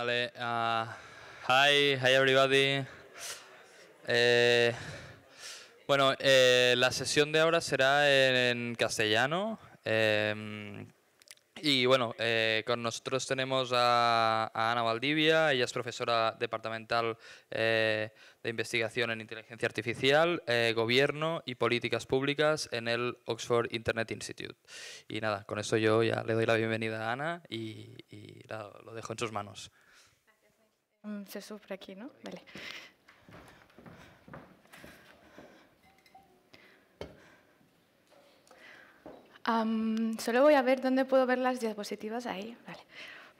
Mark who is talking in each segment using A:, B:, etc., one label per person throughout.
A: Vale, ah, hi, hi everybody. Eh, bueno, eh, la sesión de ahora será en castellano. Em, y bueno, eh, con nosotros tenemos a, Ana Valdivia, ella es profesora departamental de investigación en inteligencia artificial, gobierno y políticas públicas en el Oxford Internet Institute. Y nada, con eso yo ya le doy la bienvenida a Ana y, lo dejo en sus manos.
B: Mm, se sufre aquí, ¿no? Vale. solo voy a ver dónde puedo ver las diapositivas ahí. Vale.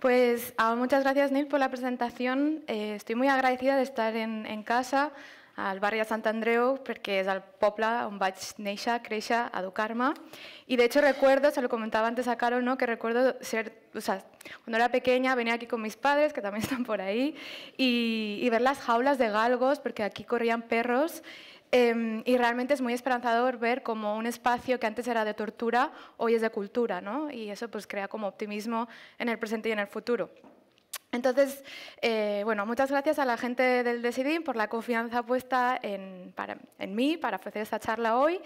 B: Pues ah, muchas gracias, Neil, por la presentación. Eh, estoy muy agradecida de estar en casa al barrio de Sant Andreu porque es el poble on vaig néixer, créixer, educar-me. Y de hecho recuerdo, se lo comentaba antes a Caro, ¿no? que recuerdo ser, o sea, cuando era pequeña venía aquí con mis padres, que también están por ahí, y, ver las jaulas de galgos, porque aquí corrían perros, em, y realmente es muy esperanzador ver como un espacio que antes era de tortura, hoy es de cultura, ¿no? y eso pues crea como optimismo en el presente y en el futuro. Entonces, eh, bueno, muchas gracias a la gente del Decidim por la confianza puesta en, mí para ofrecer esta charla hoy,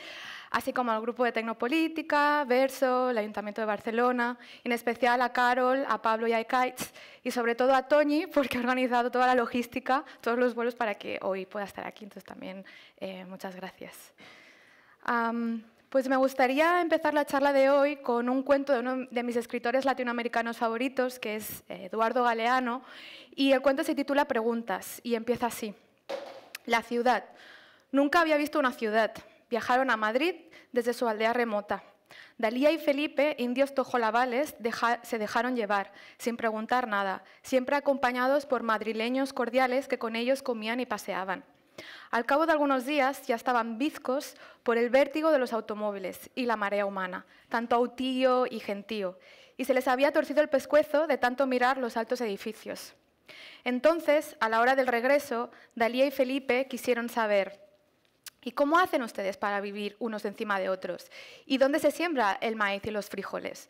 B: así como al grupo de Tecnopolítica, Verso, el Ayuntamiento de Barcelona, en especial a Carol, a Pablo y a Kites, y sobre todo a Toñi, porque ha organizado toda la logística, todos los vuelos para que hoy pueda estar aquí. Entonces, también eh, muchas gracias. Pues me gustaría empezar la charla de hoy con un cuento de uno de mis escritores latinoamericanos favoritos, que es eh, Eduardo Galeano, y el cuento se titula Preguntas y empieza así. La ciudad. Nunca había visto una ciudad. Viajaron a Madrid desde su aldea remota. Dalía y Felipe, indios tojolabales, se dejaron llevar, sin preguntar nada, siempre acompañados por madrileños cordiales que con ellos comían y paseaban. Al cabo de algunos días ya estaban bizcos por el vértigo de los automóviles y la marea humana, tanto autío y gentío, y se les había torcido el pescuezo de tanto mirar los altos edificios. Entonces, a la hora del regreso, Dalía y Felipe quisieron saber, ¿y cómo hacen ustedes para vivir unos encima de otros? ¿Y dónde se siembra el maíz y los frijoles?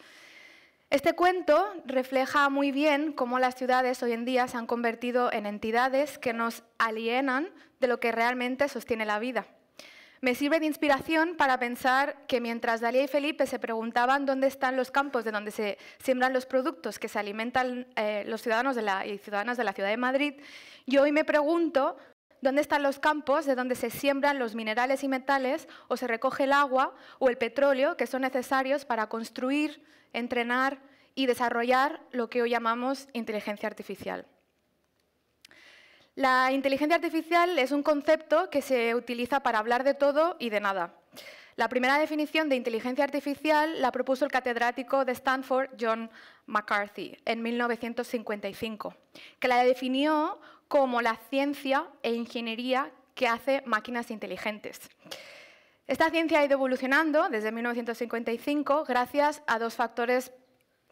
B: Este cuento refleja muy bien cómo las ciudades hoy en día se han convertido en entidades que nos alienan de lo que realmente sostiene la vida. Me sirve de inspiración para pensar que mientras Dalia y Felipe se preguntaban dónde están los campos de donde se siembran los productos que se alimentan eh, los ciudadanos de y ciudadanas de la ciudad de Madrid, yo hoy me pregunto dónde están los campos de donde se siembran los minerales y metales o se recoge el agua o el petróleo que son necesarios para construir, entrenar y desarrollar lo que hoy llamamos inteligencia artificial. La inteligencia artificial es un concepto que se utiliza para hablar de todo y de nada. La primera definición de inteligencia artificial la propuso el catedrático de Stanford John McCarthy en 1955, que la definió como la ciencia e ingeniería que hace máquinas inteligentes. Esta ciencia ha ido evolucionando desde 1955 gracias a dos factores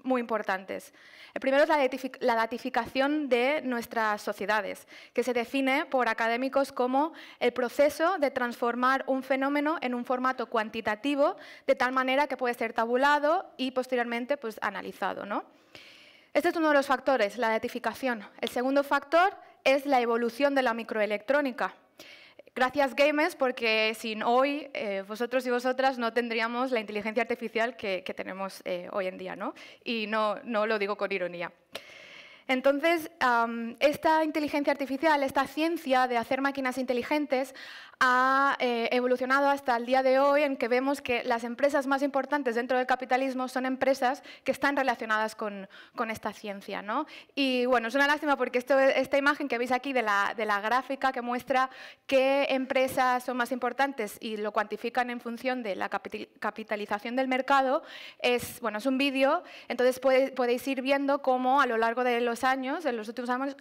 B: muy importantes. El primero es la, datificación de nuestras sociedades, que se define por académicos como el proceso de transformar un fenómeno en un formato cuantitativo, de tal manera que puede ser tabulado y posteriormente pues, analizado. Este es uno de los factores, la datificación. El segundo factor es la evolución de la microelectrónica. Gracias gamers, porque sin hoy eh, vosotros y vosotras no tendríamos la inteligencia artificial que, tenemos eh, hoy en día, ¿no? Y no, lo digo con ironía. Entonces, esta inteligencia artificial, esta ciencia de hacer máquinas inteligentes, ha eh, evolucionado hasta el día de hoy en que vemos que las empresas más importantes dentro del capitalismo son empresas que están relacionadas con, con esta ciencia. ¿no? Y bueno, es una lástima porque esto, esta imagen que veis aquí de la, de la gráfica que muestra qué empresas son más importantes y lo cuantifican en función de la capitalización del mercado, es, bueno, es un vídeo, entonces podéis ir viendo cómo a lo largo de los años, en los últimos años,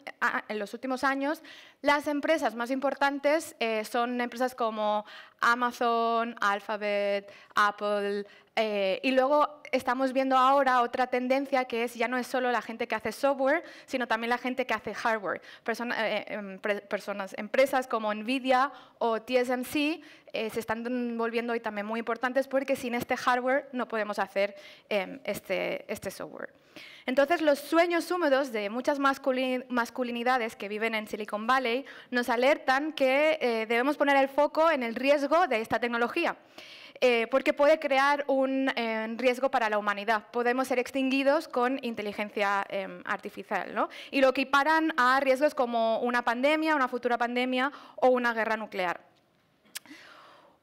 B: en los últimos años las empresas más importantes eh, son empresas como Amazon, Alphabet, Apple, eh, y luego estamos viendo ahora otra tendencia que es ya no es solo la gente que hace software, sino también la gente que hace hardware. Eh, em, personas, empresas como Nvidia o TSMC se están volviendo hoy también muy importantes porque sin este hardware no podemos hacer em, este, este software. Entonces, los sueños húmedos de muchas masculinidades que viven en Silicon Valley nos alertan que eh, debemos poner el foco en el riesgo de esta tecnología, eh, porque puede crear un eh, riesgo para la humanidad. Podemos ser extinguidos con inteligencia em, artificial. Y lo equiparan a riesgos como una pandemia, una futura pandemia o una guerra nuclear.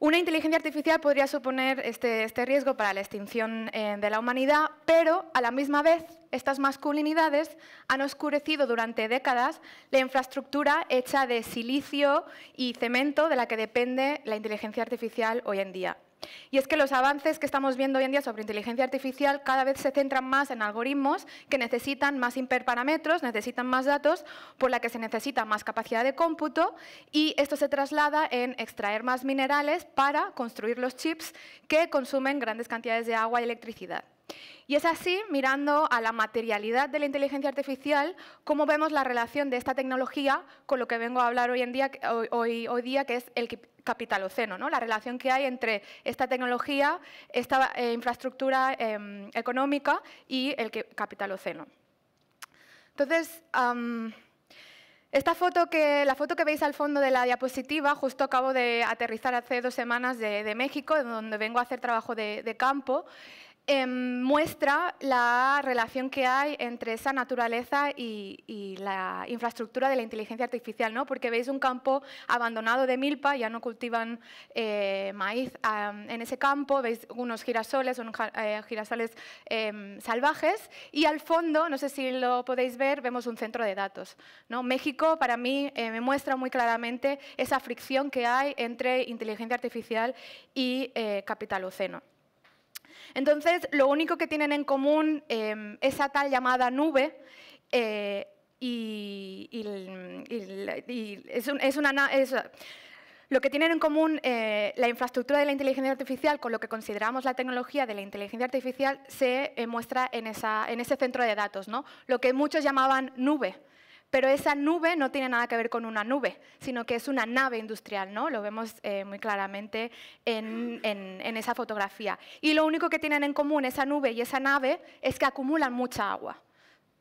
B: Una inteligencia artificial podría suponer este, este riesgo para la extinción eh, de la humanidad, pero a la misma vez estas masculinidades han oscurecido durante décadas la infraestructura hecha de silicio y cemento de la que depende la inteligencia artificial hoy en día. Y es que los avances que estamos viendo hoy en día sobre inteligencia artificial cada vez se centran más en algoritmos que necesitan más hiperparámetros, necesitan más datos, por la que se necesita más capacidad de cómputo y esto se traslada en extraer más minerales para construir los chips que consumen grandes cantidades de agua y electricidad. Y es así, mirando a la materialidad de la inteligencia artificial, cómo vemos la relación de esta tecnología con lo que vengo a hablar hoy, en día, día, que es el, capitaloceno, la relación que hay entre esta tecnología, esta eh, infraestructura em, económica y el capitaloceno. Entonces, esta foto que, la foto que veis al fondo de la diapositiva, justo acabo de aterrizar hace dos semanas de, México, México, donde vengo a hacer trabajo de, de campo, Em, muestra la relación que hay entre esa naturaleza y, la infraestructura de la inteligencia artificial, ¿no? porque veis un campo abandonado de milpa, ya no cultivan eh, maíz en ese campo, veis unos girasoles, eh, em, salvajes, y al fondo, no sé si lo podéis ver, vemos un centro de datos. ¿no? México, para mí, eh, me muestra muy claramente esa fricción que hay entre inteligencia artificial y capital oceno. Entonces, lo único que tienen en común em, esa tal llamada nube eh, y, es, una... lo que tienen en común eh, la infraestructura de la inteligencia artificial con lo que consideramos la tecnología de la inteligencia artificial se eh, muestra en, en, ese centro de datos, ¿no? lo que muchos llamaban nube. Pero esa nube no tiene nada que ver con una nube, sino que es una nave industrial, ¿no? Lo vemos eh, muy claramente en esa fotografía. Y lo único que tienen en común esa nube y esa nave es que acumulan mucha agua.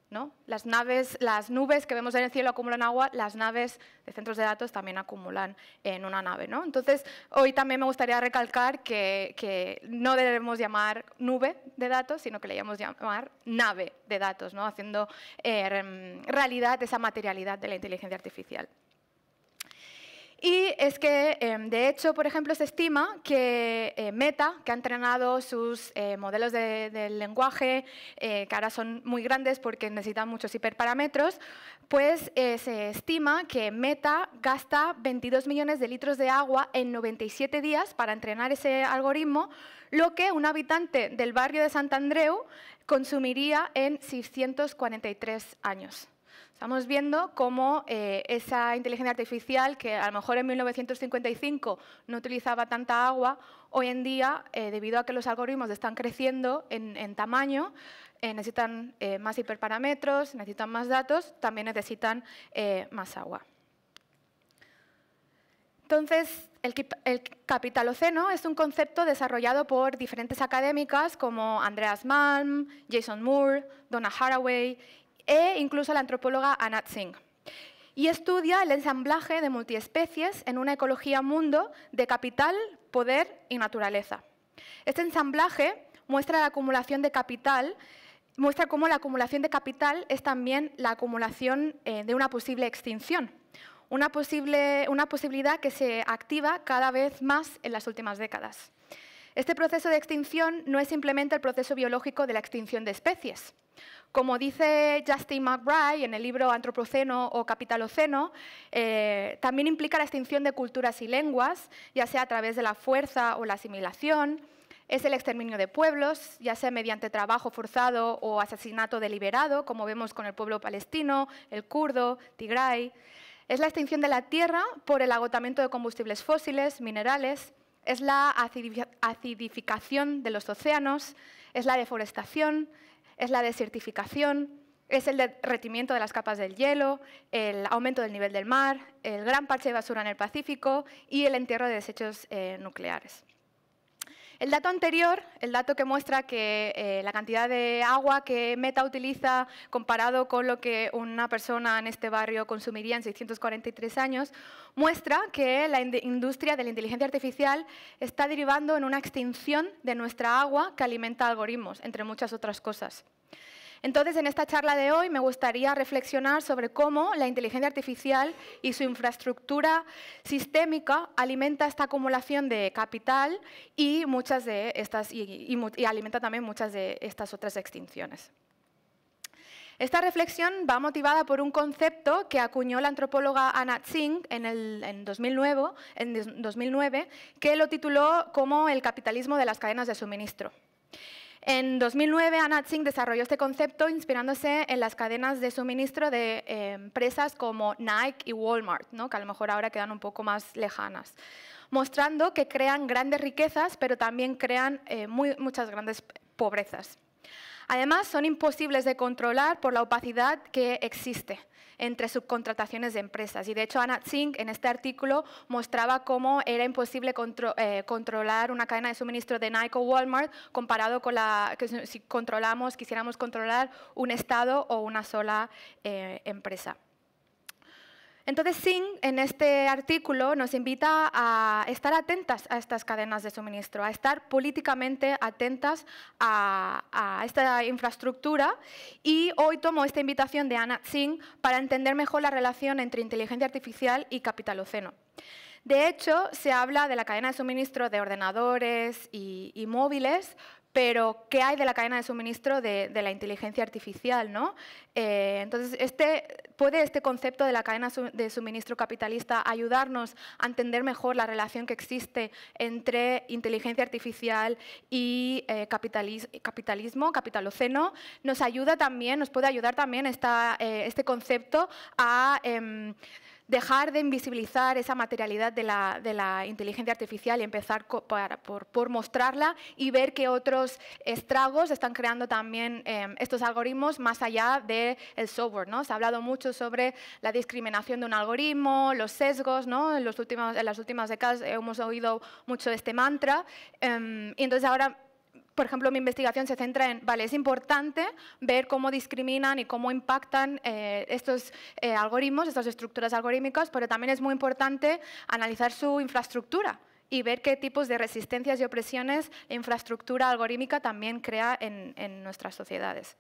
B: ¿no? Las, nubes que vemos en el cielo acumulan agua, las naves de centros de datos también acumulan en una nave. Entonces, hoy también me gustaría recalcar que, no debemos llamar nube de datos, sino que le debemos llamar nave de datos, haciendo eh, realidad esa materialidad de la inteligencia artificial. Y es que, em, de hecho, por ejemplo, se estima que eh, Meta, que ha entrenado sus eh, modelos del de lenguaje, eh, que ahora son muy grandes porque necesitan muchos hiperparámetros, pues se estima que Meta gasta 22 millones de litros de agua en 97 días para entrenar ese algoritmo, lo que un habitante del barrio de Sant Andreu consumiría en 643 años. Estamos viendo cómo eh, esa inteligencia artificial, que a lo mejor en 1955 no utilizaba tanta agua, hoy en día, eh, debido a que los algoritmos están creciendo en, tamaño, eh, necesitan más hiperparámetros, necesitan más datos, también necesitan más agua. Entonces, el, el, capitaloceno es un concepto desarrollado por diferentes académicas como Andreas Malm, Jason Moore, Donna Haraway e incluso la antropóloga Anat Singh. Y estudia el ensamblaje de multiespecies en una ecología mundo de capital, poder y naturaleza. Este ensamblaje muestra la acumulación de capital muestra cómo la acumulación de capital es también la acumulación eh, de una posible extinción, una posibilidad que se activa cada vez más en las últimas décadas. Este proceso de extinción no es simplemente el proceso biológico de la extinción de especies, como dice Justin McBride en el libro Antropoceno o Capitaloceno, eh, también implica la extinción de culturas y lenguas, ya sea a través de la fuerza o la asimilación, es el exterminio de pueblos, ya sea mediante trabajo forzado o asesinato deliberado, como vemos con el pueblo palestino, el kurdo, Tigray. Es la extinción de la tierra por el agotamiento de combustibles fósiles, minerales. Es la acidificación de los océanos. Es la deforestación es la desertificación, es el derretimiento de las capas del hielo, el aumento del nivel del mar, el gran parche de basura en el Pacífico y el entierro de desechos eh, nucleares. El dato anterior, el dato que muestra que eh, la cantidad de agua que Meta utiliza comparado con lo que una persona en este barrio consumiría en 643 años, muestra que la industria de la inteligencia artificial está derivando en una extinción de nuestra agua que alimenta algoritmos, entre muchas otras cosas. Entonces, en esta charla de hoy me gustaría reflexionar sobre cómo la inteligencia artificial y su infraestructura sistémica alimenta esta acumulación de capital y, muchas de estas, y, alimenta también muchas de estas otras extinciones. Esta reflexión va motivada por un concepto que acuñó la antropóloga Anna Tsing en, 2009, en 2009, que lo tituló como el capitalismo de las cadenas de suministro. En 2009, Anna desarrolló este concepto inspirándose en las cadenas de suministro de eh, empresas como Nike y Walmart, que a lo mejor ahora quedan un poco más lejanas, mostrando que crean grandes riquezas, pero también crean eh, muy, muchas grandes pobrezas. Además, son imposibles de controlar por la opacidad que existe entre subcontrataciones de empresas. Y de hecho, Anna Zink en este artículo mostraba cómo era imposible eh, controlar una cadena de suministro de Nike o Walmart comparado con la que si controlamos, quisiéramos controlar un Estado o una sola eh, empresa. Entonces, Singh, en este artículo, nos invita a estar atentas a estas cadenas de suministro, a estar políticamente atentas a, esta infraestructura. Y hoy tomo esta invitación de Anna Singh para entender mejor la relación entre inteligencia artificial y capitaloceno. De hecho, se habla de la cadena de suministro de ordenadores y móviles pero ¿qué hay de la cadena de suministro de, la inteligencia artificial? ¿no? Eh, entonces, este, ¿puede este concepto de la cadena de suministro capitalista ayudarnos a entender mejor la relación que existe entre inteligencia artificial y eh, capitalismo, capitaloceno? ¿Nos ayuda también, nos puede ayudar también eh, este concepto a em, dejar de invisibilizar esa materialidad de la, inteligencia artificial y empezar por, mostrarla y ver qué otros estragos están creando también em, estos algoritmos más allá del software. ¿no? Se ha hablado mucho sobre la discriminación de un algoritmo, los sesgos, ¿no? en, los en las últimas décadas hemos oído mucho este mantra em, y entonces ahora por ejemplo, mi investigación se centra en, vale, es importante ver cómo discriminan y cómo impactan eh, estos eh, algoritmos, estas estructuras algorítmicas, pero también es muy importante analizar su infraestructura y ver qué tipos de resistencias y opresiones infraestructura algorítmica también crea en, en nuestras sociedades.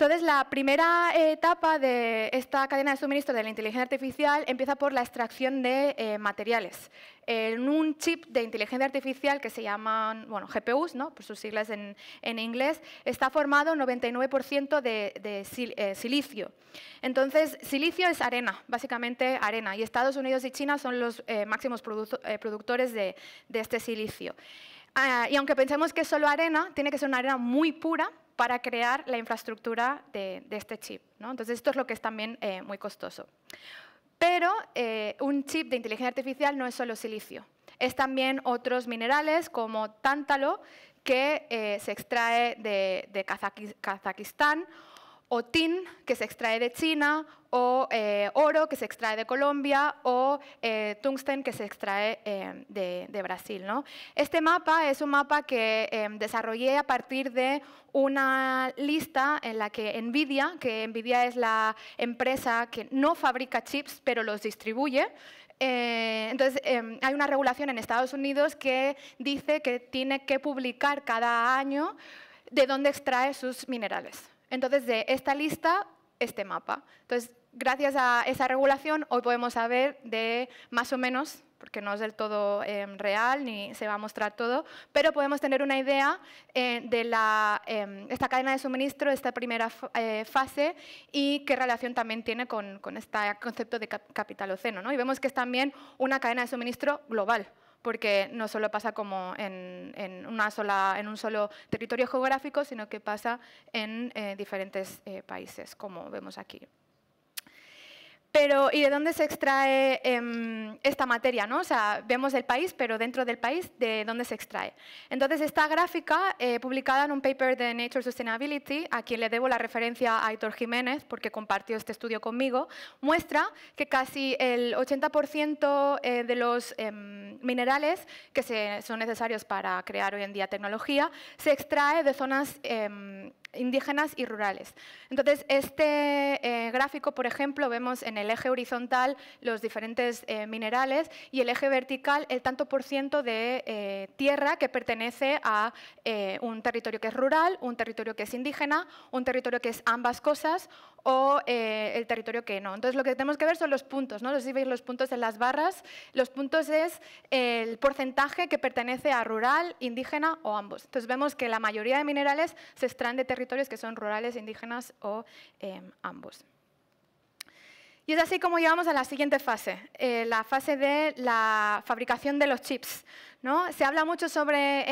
B: Entonces, la primera etapa de esta cadena de suministro de la inteligencia artificial empieza por la extracción de eh, materiales. En un chip de inteligencia artificial que se llaman, bueno, GPUs, ¿no? por sus siglas en, en inglés, está formado un 99% de, eh, silicio. Entonces, silicio es arena, básicamente arena, y Estados Unidos y China son los eh, máximos productores de, de este silicio. Ah, y aunque pensemos que es solo arena, tiene que ser una arena muy pura para crear la infraestructura de, este chip. ¿no? Entonces, esto es lo que es también eh, muy costoso. Pero eh, un chip de inteligencia artificial no es solo silicio, es también otros minerales como tántalo que eh, se extrae de, Kazajistán o tin, que se extrae de China, o eh, oro, que se extrae de Colombia, o eh, tungsten, que se extrae eh, de, Brasil. Este mapa es un mapa que desarrollé a partir de una lista en la que NVIDIA, que NVIDIA es la empresa que no fabrica chips, pero los distribuye, entonces, em, hay una regulación en Estados Unidos que dice que tiene que publicar cada año de dónde extrae sus minerales. Entonces, de esta lista, este mapa. Entonces, gracias a esa regulación, hoy podemos saber de más o menos porque no es del todo em, real ni se va a mostrar todo, pero podemos tener una idea eh, de la, em, esta cadena de suministro, esta primera eh, fase y qué relación también tiene con, este concepto de capital oceno, ¿no? Y vemos que es también una cadena de suministro global, porque no solo pasa como en, en, un solo territorio geográfico, sino que pasa en eh, diferentes eh, países, como vemos aquí. Pero, ¿y de dónde se extrae em, esta materia? ¿no? O sea, vemos el país, pero dentro del país, ¿de dónde se extrae? Entonces, esta gráfica, eh, publicada en un paper de Nature Sustainability, a quien le debo la referencia a Aitor Jiménez, porque compartió este estudio conmigo, muestra que casi el 80% eh, de los em, minerales que son necesarios para crear hoy en día tecnología se extrae de zonas em, indígenas y rurales. Entonces, este eh, gráfico, por ejemplo, vemos en el eje horizontal los diferentes eh, minerales y el eje vertical el tanto por ciento de eh, tierra que pertenece a un territorio que es rural, un territorio que es indígena, un territorio que es ambas cosas o el territorio que no. Entonces, lo que tenemos que ver son los puntos, ¿no? Si veis los puntos en las barras, los puntos es el porcentaje que pertenece a rural, indígena o ambos. Entonces, vemos que la mayoría de minerales se extraen de territorio territorios que son rurales, indígenas o em, ambos. Y es así como llegamos a la siguiente fase, eh, la fase de la fabricación de los chips. Se habla mucho sobre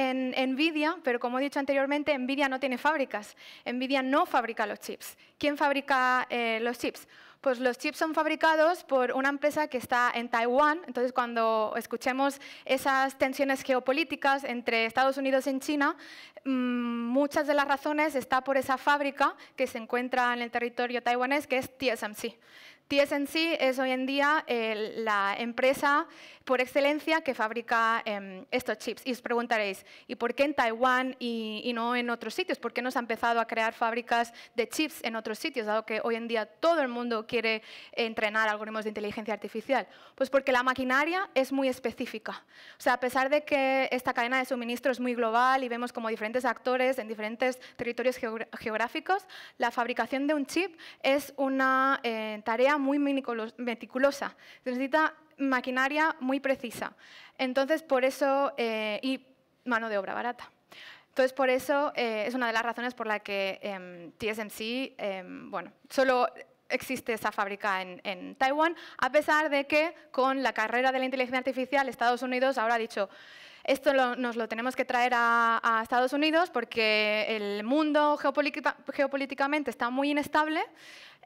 B: NVIDIA, pero como he dicho anteriormente, NVIDIA no tiene fábricas. NVIDIA no fabrica los chips. ¿Quién fabrica eh, los chips? Pues los chips son fabricados por una empresa que está en Taiwán, entonces cuando escuchemos esas tensiones geopolíticas entre Estados Unidos y China, mm, muchas de las razones está por esa fábrica que se encuentra en el territorio taiwanés, que es TSMC. TSMC es hoy en día eh, la empresa por excelencia que fabrica em, estos chips. Y os preguntaréis, ¿y por qué en Taiwán y, no en otros sitios? ¿Por qué no se ha empezado a crear fábricas de chips en otros sitios, dado que hoy en día todo el mundo quiere entrenar algoritmos de inteligencia artificial? Pues porque la maquinaria es muy específica. O sea, a pesar de que esta cadena de suministro es muy global y vemos como diferentes actores en diferentes territorios geográficos, la fabricación de un chip es una eh, tarea muy meticulosa. Se necesita maquinaria muy precisa. Entonces, por eso, eh, y mano de obra barata. Entonces, por eso eh, es una de las razones por la que em, TSMC, em, bueno, solo existe esa fábrica en, Taiwán, a pesar de que con la carrera de la inteligencia artificial, Estados Unidos ahora ha dicho, esto nos lo tenemos que traer a Estados Unidos porque el mundo geopolíticamente está muy inestable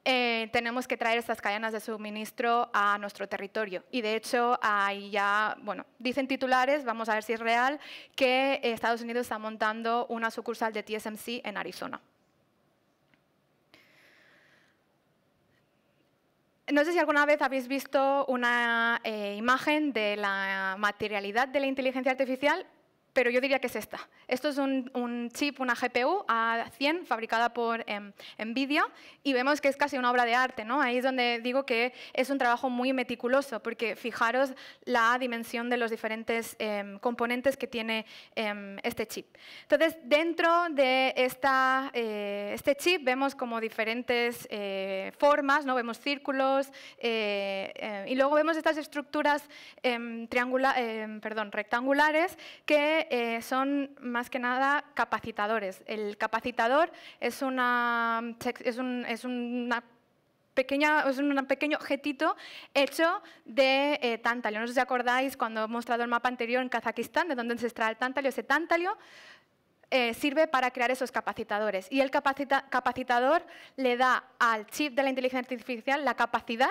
B: eh, tenemos que traer estas cadenas de suministro a nuestro territorio. Y de hecho, ahí ya, bueno, dicen titulares, vamos a ver si es real, que Estados Unidos está montando una sucursal de TSMC en Arizona. No sé si alguna vez habéis visto una eh, imagen de la materialidad de la inteligencia artificial, pero yo diría que es esta. Esto es un, chip, una GPU A100 fabricada por em, NVIDIA y vemos que es casi una obra de arte. ¿no? Ahí es donde digo que es un trabajo muy meticuloso porque fijaros la dimensión de los diferentes em, componentes que tiene em, este chip. Entonces, dentro de esta, eh, este chip vemos como diferentes eh, formas, ¿no? vemos círculos eh, y luego vemos estas estructuras perdón, rectangulares que eh, son más que nada capacitadores. El capacitador es una, es, un, es una pequeña, un pequeño objetito hecho de eh, tantalio. No sé si acordáis cuando he mostrado el mapa anterior en Kazajistán, de donde se extrae el tantalio. Ese tantalio eh, sirve para crear esos capacitadores. Y el capacitador le da al chip de la inteligencia artificial la capacidad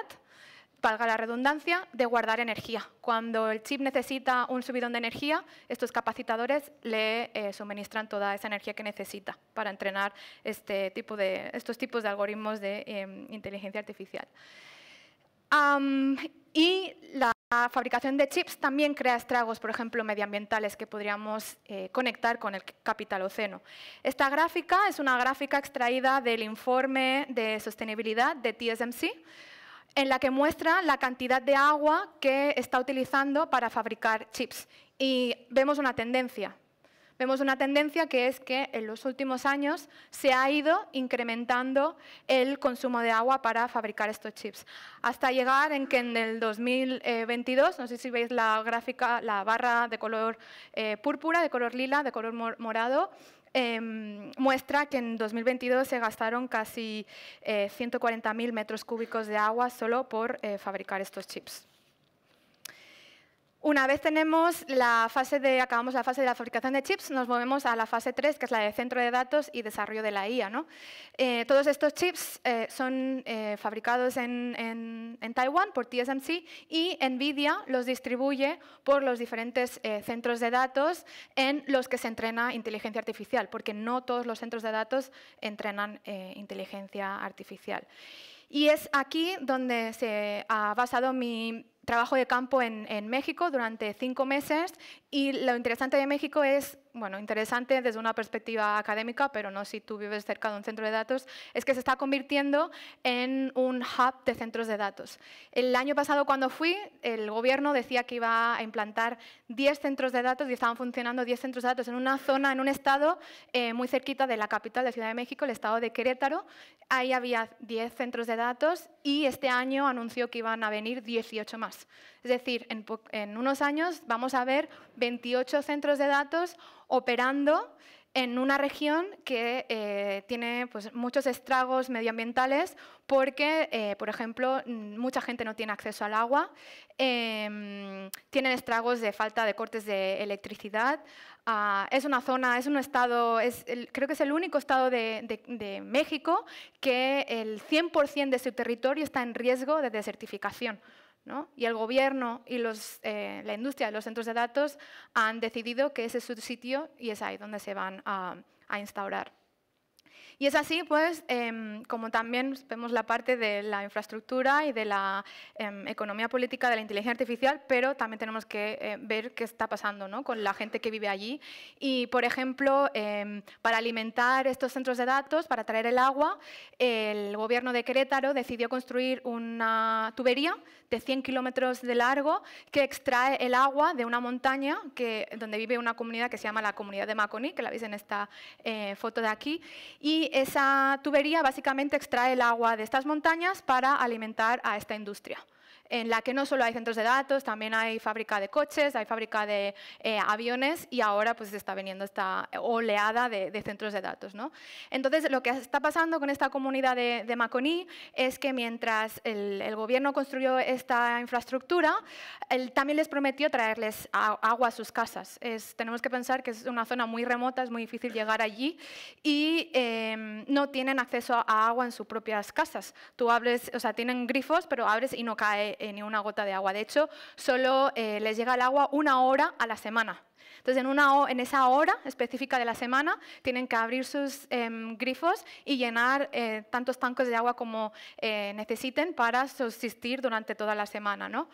B: valga la redundancia, de guardar energía. Cuando el chip necesita un subidón de energía, estos capacitadores le eh, suministran toda esa energía que necesita para entrenar este tipo de, estos tipos de algoritmos de em, inteligencia artificial. y la fabricación de chips también crea estragos, por ejemplo, medioambientales que podríamos eh, conectar con el capital oceno Esta gráfica es una gráfica extraída del informe de sostenibilidad de TSMC, en la que muestra la cantidad de agua que está utilizando para fabricar chips. Y vemos una tendencia. Vemos una tendencia que es que en los últimos años se ha ido incrementando el consumo de agua para fabricar estos chips, hasta llegar en que en el 2022, no sé si veis la gráfica, la barra de color eh, púrpura, de color lila, de color morado, Em, muestra que en 2022 se gastaron casi eh, 140.000 metros cúbicos de agua solo por eh, fabricar estos chips. Una vez tenemos la fase de, acabamos la fase de la fabricación de chips, nos movemos a la fase 3, que es la de centro de datos y desarrollo de la IA. Eh, todos estos chips eh, son eh, fabricados en, en, en, Taiwán por TSMC y NVIDIA los distribuye por los diferentes centros de datos en los que se entrena inteligencia artificial, porque no todos los centros de datos entrenan inteligencia artificial. Y es aquí donde se ha basado mi, trabajo de campo en, en México durante cinco meses y lo interesante de México es, bueno, interesante desde una perspectiva académica, pero no si tú vives cerca de un centro de datos, es que se está convirtiendo en un hub de centros de datos. El año pasado cuando fui, el gobierno decía que iba a implantar 10 centros de datos y estaban funcionando 10 centros de datos en una zona, en un estado eh, muy cerquita de la capital de Ciudad de México, el estado de Querétaro. Ahí había 10 centros de datos y este año anunció que iban a venir 18 más. Es decir, en, en unos años vamos a ver 28 centros de datos operando en una región que eh, tiene pues, muchos estragos medioambientales porque, eh, por ejemplo, mucha gente no tiene acceso al agua, em, tienen estragos de falta de cortes de electricidad. Ah, es una zona, es un estado, creo que es el único estado de México que el 100% de su territorio está en riesgo de desertificación. Y el gobierno y eh, la industria de los centros de datos han decidido que ese es su sitio y es ahí donde se van a instaurar. Y es así, pues, em, como también vemos la parte de la infraestructura y de la em, economía política de la inteligencia artificial, pero también tenemos que eh, ver qué está pasando con la gente que vive allí. Y, por ejemplo, em, para alimentar estos centros de datos, para traer el agua, el gobierno de Querétaro decidió construir una tubería de 100 kilómetros de largo que extrae el agua de una montaña que, donde vive una comunidad que se llama la comunidad de Maconí, que la veis en esta eh, foto de aquí. Y esa tubería básicamente extrae el agua de estas montañas para alimentar a esta industria en la que no solo hay centros de datos, también hay fábrica de coches, hay fábrica de eh, aviones y ahora pues está viniendo esta oleada de, centros de datos. Entonces, lo que está pasando con esta comunidad de, Maconí es que mientras el, gobierno construyó esta infraestructura, él también les prometió traerles agua a sus casas. tenemos que pensar que es una zona muy remota, es muy difícil llegar allí y em, no tienen acceso a agua en sus propias casas. Tú abres o sea, tienen grifos, pero abres y no cae eh, ni una gota de agua. De hecho, solo eh, les llega el agua una hora a la semana. Entonces, en, una, en esa hora específica de la semana, tienen que abrir sus em, grifos y llenar eh, tantos tanques de agua como necesiten para subsistir durante toda la semana. ¿no?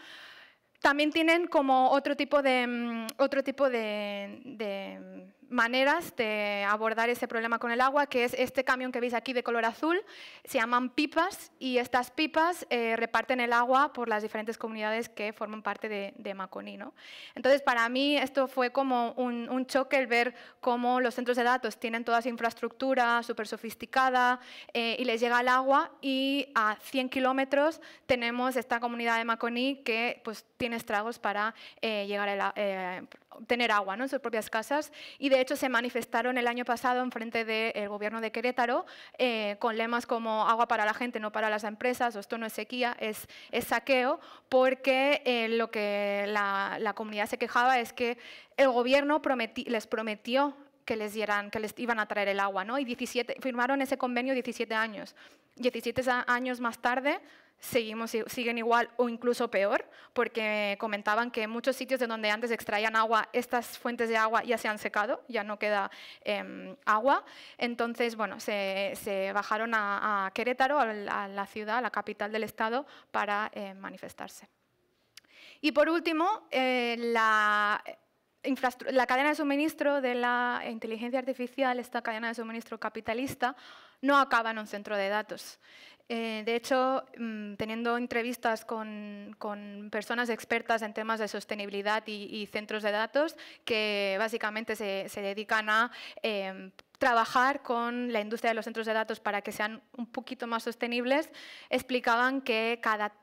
B: También tienen como otro tipo de, mm, otro tipo de maneras de abordar ese problema con el agua, que es este camión que veis aquí de color azul, se llaman pipas y estas pipas eh, reparten el agua por las diferentes comunidades que forman parte de, Maconí. ¿no? Entonces, para mí esto fue como un, choque el ver cómo los centros de datos tienen toda esa infraestructura súper sofisticada eh, y les llega el agua y a 100 kilómetros tenemos esta comunidad de Maconí que pues, tiene estragos para eh, llegar a tener agua ¿no? en sus propias casas y de de hecho, se manifestaron el año pasado en frente del gobierno de Querétaro eh, con lemas como agua para la gente, no para las empresas, o esto no es sequía, es, saqueo, porque eh, lo que la, comunidad se quejaba es que el gobierno les prometió que les dieran, que les iban a traer el agua, ¿no? Y 17, firmaron ese convenio 17 años. 17 años más tarde, seguimos, siguen igual o incluso peor, porque comentaban que muchos sitios de donde antes extraían agua, estas fuentes de agua ya se han secado, ya no queda em, agua. Entonces, bueno, se, bajaron a, Querétaro, a la ciudad, a la capital del estado, para eh, manifestarse. Y por último, eh, la la cadena de suministro de la inteligencia artificial, esta cadena de suministro capitalista, no acaba en un centro de datos. Eh, de hecho, mm, teniendo entrevistas con, personas expertas en temas de sostenibilidad y, centros de datos que básicamente se, dedican a em, trabajar con la industria de los centros de datos para que sean un poquito más sostenibles, explicaban que cada,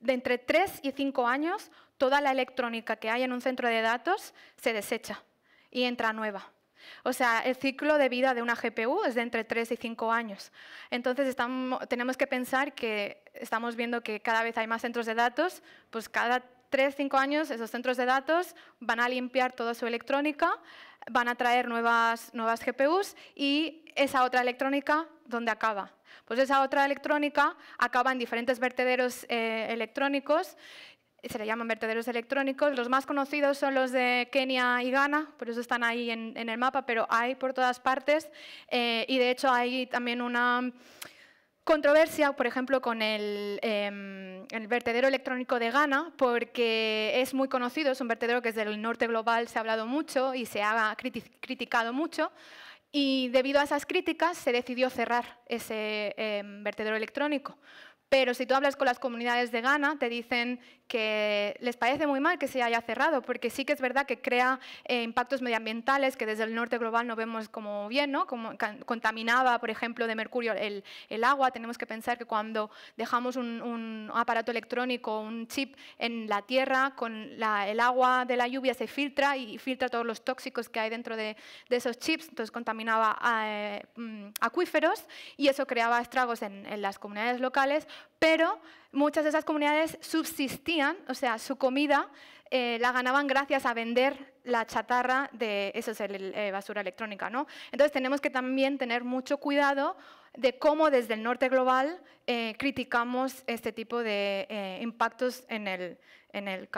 B: de entre 3 y 5 años toda la electrónica que hay en un centro de datos se desecha y entra nueva. O sea, el ciclo de vida de una GPU es de entre 3 y 5 años. Entonces, tenemos que pensar que estamos viendo que cada vez hay más centros de datos, pues cada 3, 5 años esos centros de datos van a limpiar toda su electrónica, van a traer nuevas, nuevas GPUs y esa otra electrónica, ¿dónde acaba? Pues esa otra electrónica acaba en diferentes vertederos eh, electrónicos se le llaman vertederos electrónicos. Los más conocidos son los de Kenia y Ghana, por eso están ahí en, el mapa, pero hay por todas partes. Eh, y de hecho hay también una controversia, por ejemplo, con em, el, vertedero electrónico de Ghana, porque es muy conocido, es un vertedero que desde el norte global se ha hablado mucho y se ha criticado mucho. Y debido a esas críticas se decidió cerrar ese em, vertedero electrónico. Pero si tú hablas con las comunidades de Ghana, te dicen que les parece muy mal que se haya cerrado, porque sí que es verdad que crea eh, impactos medioambientales que desde el norte global no vemos como bien, ¿no? Como contaminaba, por ejemplo, de mercurio el, el agua. Tenemos que pensar que cuando dejamos un, aparato electrónico, un chip en la tierra, con el agua de la lluvia se filtra y filtra todos los tóxicos que hay dentro de, esos chips, entonces contaminaba eh, mm, acuíferos y eso creaba estragos en, en las comunidades locales, pero Muchas de esas comunidades subsistían, o sea, su comida eh, la ganaban gracias a vender la chatarra de, eso es eh, basura electrónica, ¿no? Entonces tenemos que también tener mucho cuidado de cómo desde el norte global eh, criticamos este tipo de impactos en el, en el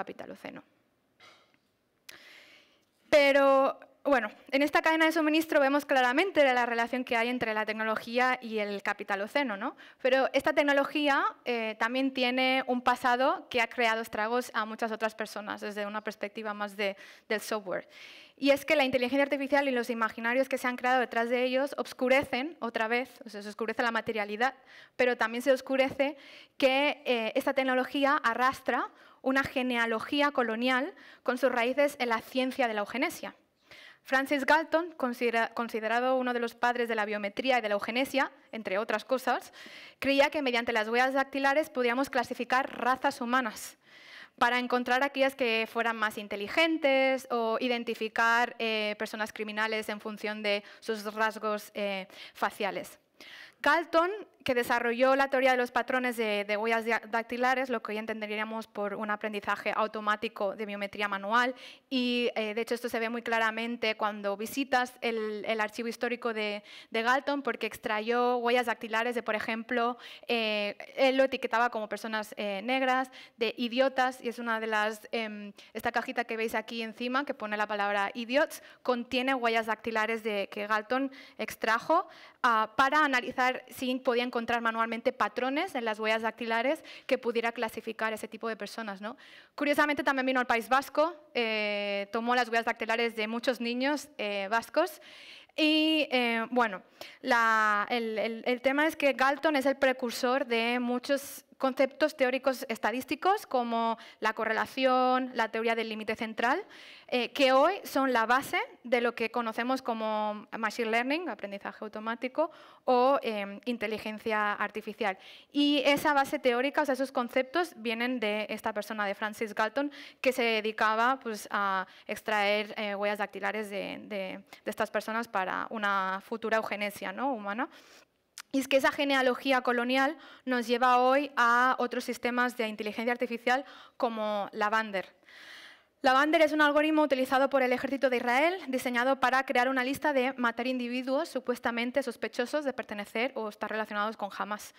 B: Pero bueno, en esta cadena de suministro vemos claramente la relación que hay entre la tecnología y el capitaloceno, ¿no? Pero esta tecnología eh, también tiene un pasado que ha creado estragos a muchas otras personas desde una perspectiva más del software. Y es que la inteligencia artificial y los imaginarios que se han creado detrás de ellos oscurecen otra vez, o sea, se oscurece la materialidad, pero también se oscurece que eh, esta tecnología arrastra una genealogía colonial con sus raíces en la ciencia de la eugenesia. Francis Galton, considerado uno de los padres de la biometría y de la eugenesia, entre otras cosas, creía que mediante las huellas dactilares podíamos clasificar razas humanas para encontrar aquellas que fueran más inteligentes o identificar eh, personas criminales en función de sus rasgos eh, faciales. Galton, que desarrolló la teoría de los patrones de, huellas dactilares, lo que hoy entenderíamos por un aprendizaje automático de biometría manual. Y eh, de hecho esto se ve muy claramente cuando visitas el, archivo histórico de, Galton, porque extrayó huellas dactilares de, por ejemplo, eh, él lo etiquetaba como personas eh, negras, de idiotas, y es una de las, em, esta cajita que veis aquí encima, que pone la palabra idiots, contiene huellas dactilares de, que Galton extrajo Ah, para analizar si podía encontrar manualmente patrones en las huellas dactilares que pudiera clasificar ese tipo de personas. ¿no? Curiosamente también vino al País Vasco, eh, tomó las huellas dactilares de muchos niños eh, vascos y eh, bueno, el, tema es que Galton es el precursor de muchos conceptos teóricos estadísticos como la correlación, la teoría del límite central, eh, que hoy son la base de lo que conocemos como Machine Learning, aprendizaje automático, o em, inteligencia artificial. Y esa base teórica, o sea, esos conceptos vienen de esta persona, de Francis Galton, que se dedicaba pues, a extraer eh, huellas dactilares de, estas personas para una futura eugenesia ¿no? humana. Y es que esa genealogía colonial nos lleva hoy a otros sistemas de inteligencia artificial como Lavander. Lavander es un algoritmo utilizado por el ejército de Israel diseñado para crear una lista de matar individuos supuestamente sospechosos de pertenecer o estar relacionados con Hamas.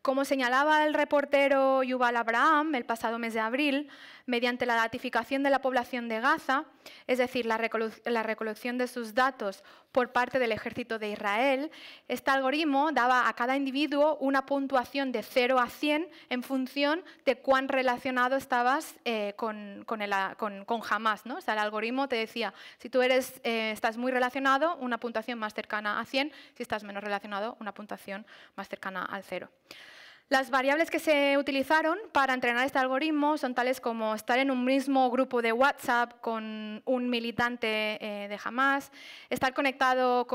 B: Como señalaba el reportero Yuval Abraham el pasado mes de abril, mediante la datificación de la población de Gaza, es decir, la, recolección de sus datos por parte del ejército de Israel, este algoritmo daba a cada individuo una puntuación de 0 a 100 en función de cuán relacionado estabas eh, con, con, ¿no? O sea, el algoritmo te decía, si tú eres, eh, estás muy relacionado, una puntuación más cercana a 100, si estás menos relacionado, una puntuación más cercana al 0. Las variables que se utilizaron para entrenar este algoritmo son tales como estar en un mismo grupo de WhatsApp con un militante eh, de Hamas, estar conectado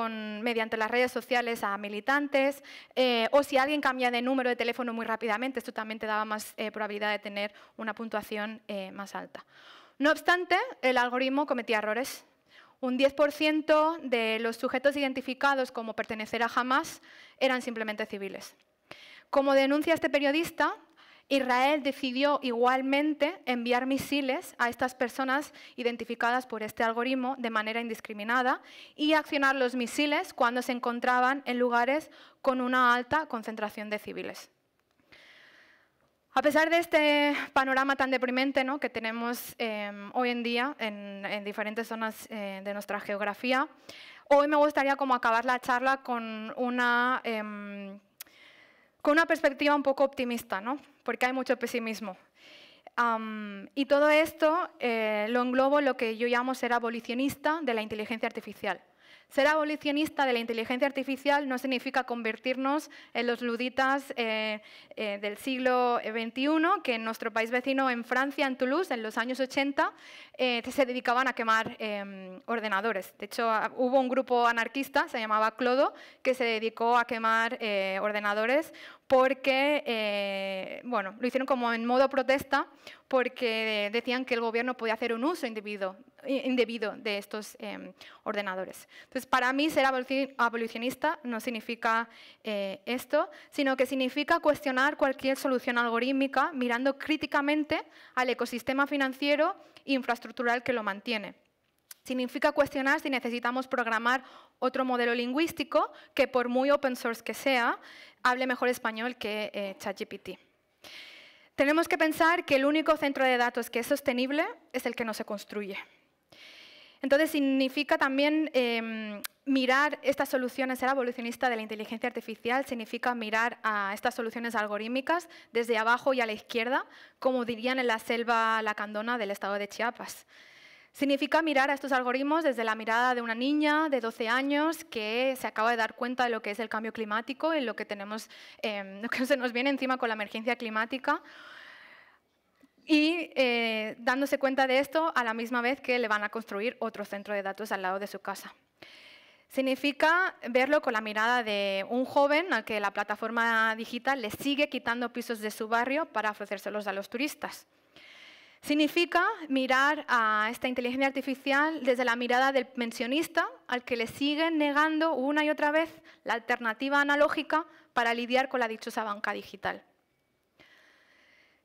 B: mediante las redes sociales a militantes, eh, o si alguien cambia de número de teléfono muy rápidamente, esto también te daba más eh, probabilidad de tener una puntuación más alta. No obstante, el algoritmo cometía errores. Un 10% de los sujetos identificados como pertenecer a Hamas eran simplemente civiles. Como denuncia este periodista, Israel decidió igualmente enviar misiles a estas personas identificadas por este algoritmo de manera indiscriminada y accionar los misiles cuando se encontraban en lugares con una alta concentración de civiles. A pesar de este panorama tan deprimente que tenemos em, hoy en día en, diferentes zonas eh, de nuestra geografía, hoy me gustaría como acabar la charla con una... Em, con una perspectiva un poco optimista, ¿no? porque hay mucho pesimismo. y todo esto eh, lo englobo lo que yo llamo ser abolicionista de la inteligencia artificial. Ser abolicionista de la inteligencia artificial no significa convertirnos en los luditas eh, eh, del siglo XXI, que en nuestro país vecino, en Francia, en Toulouse, en los años 80, se dedicaban a quemar em, ordenadores. De hecho, ah, hubo un grupo anarquista, se llamaba Clodo, que se dedicó a quemar ordenadores porque, eh, bueno, lo hicieron como en modo protesta porque decían que el gobierno podía hacer un uso indebido, de estos em, ordenadores. Entonces, para mí ser abolicionista no significa eh, esto, sino que significa cuestionar cualquier solución algorítmica mirando críticamente al ecosistema financiero e infraestructural que lo mantiene. Significa cuestionar si necesitamos programar otro modelo lingüístico que, por muy open source que sea, hable mejor español que eh, ChatGPT. Tenemos que pensar que el único centro de datos que es sostenible es el que no se construye. Entonces, significa también em, mirar estas soluciones, ser evolucionista de la inteligencia artificial significa mirar a estas soluciones algorítmicas desde abajo y a la izquierda, como dirían en la selva lacandona del estado de Chiapas. Significa mirar a estos algoritmos desde la mirada de una niña de 12 años que se acaba de dar cuenta de lo que es el cambio climático y lo que, tenemos, em, que se nos viene encima con la emergencia climática. Y eh, dándose cuenta de esto a la misma vez que le van a construir otro centro de datos al lado de su casa. Significa verlo con la mirada de un joven al que la plataforma digital le sigue quitando pisos de su barrio para ofrecérselos a los turistas. Significa mirar a esta inteligencia artificial desde la mirada del pensionista al que le siguen negando una y otra vez la alternativa analógica para lidiar con la dichosa banca digital.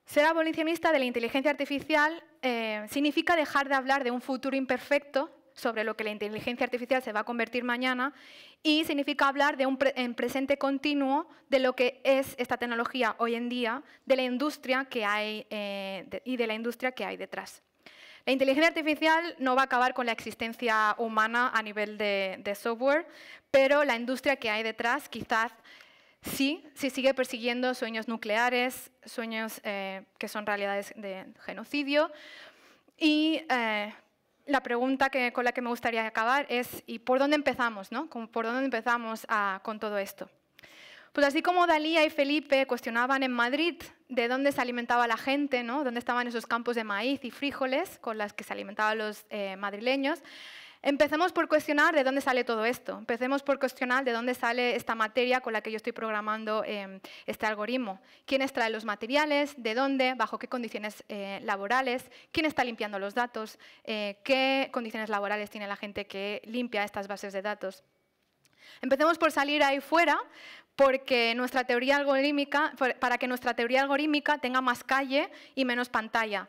B: Ser abolicionista de la inteligencia artificial eh, significa dejar de hablar de un futuro imperfecto sobre lo que la inteligencia artificial se va a convertir mañana y significa hablar de un en presente continuo de lo que es esta tecnología hoy en día, de la industria que hay eh, y de la industria que hay detrás. La inteligencia artificial no va a acabar con la existencia humana a nivel de, software, pero la industria que hay detrás quizás sí, si sigue persiguiendo sueños nucleares, sueños eh, que son realidades de genocidio y eh, la pregunta que, con la que me gustaría acabar es, ¿y por dónde empezamos? No? ¿Por dónde empezamos ah, con todo esto? Pues así como Dalía y Felipe cuestionaban en Madrid de dónde se alimentaba la gente, ¿no? dónde estaban esos campos de maíz y frijoles con las que se alimentaban los eh, madrileños, Empecemos por cuestionar de dónde sale todo esto. Empecemos por cuestionar de dónde sale esta materia con la que yo estoy programando em, este algoritmo. ¿Quiénes traen los materiales? ¿De dónde? ¿Bajo qué condiciones eh, laborales? ¿Quién está limpiando los datos? Eh, ¿Qué condiciones laborales tiene la gente que limpia estas bases de datos? Empecemos por salir ahí fuera, porque nuestra teoría algorítmica, para que nuestra teoría algorítmica tenga más calle y menos pantalla.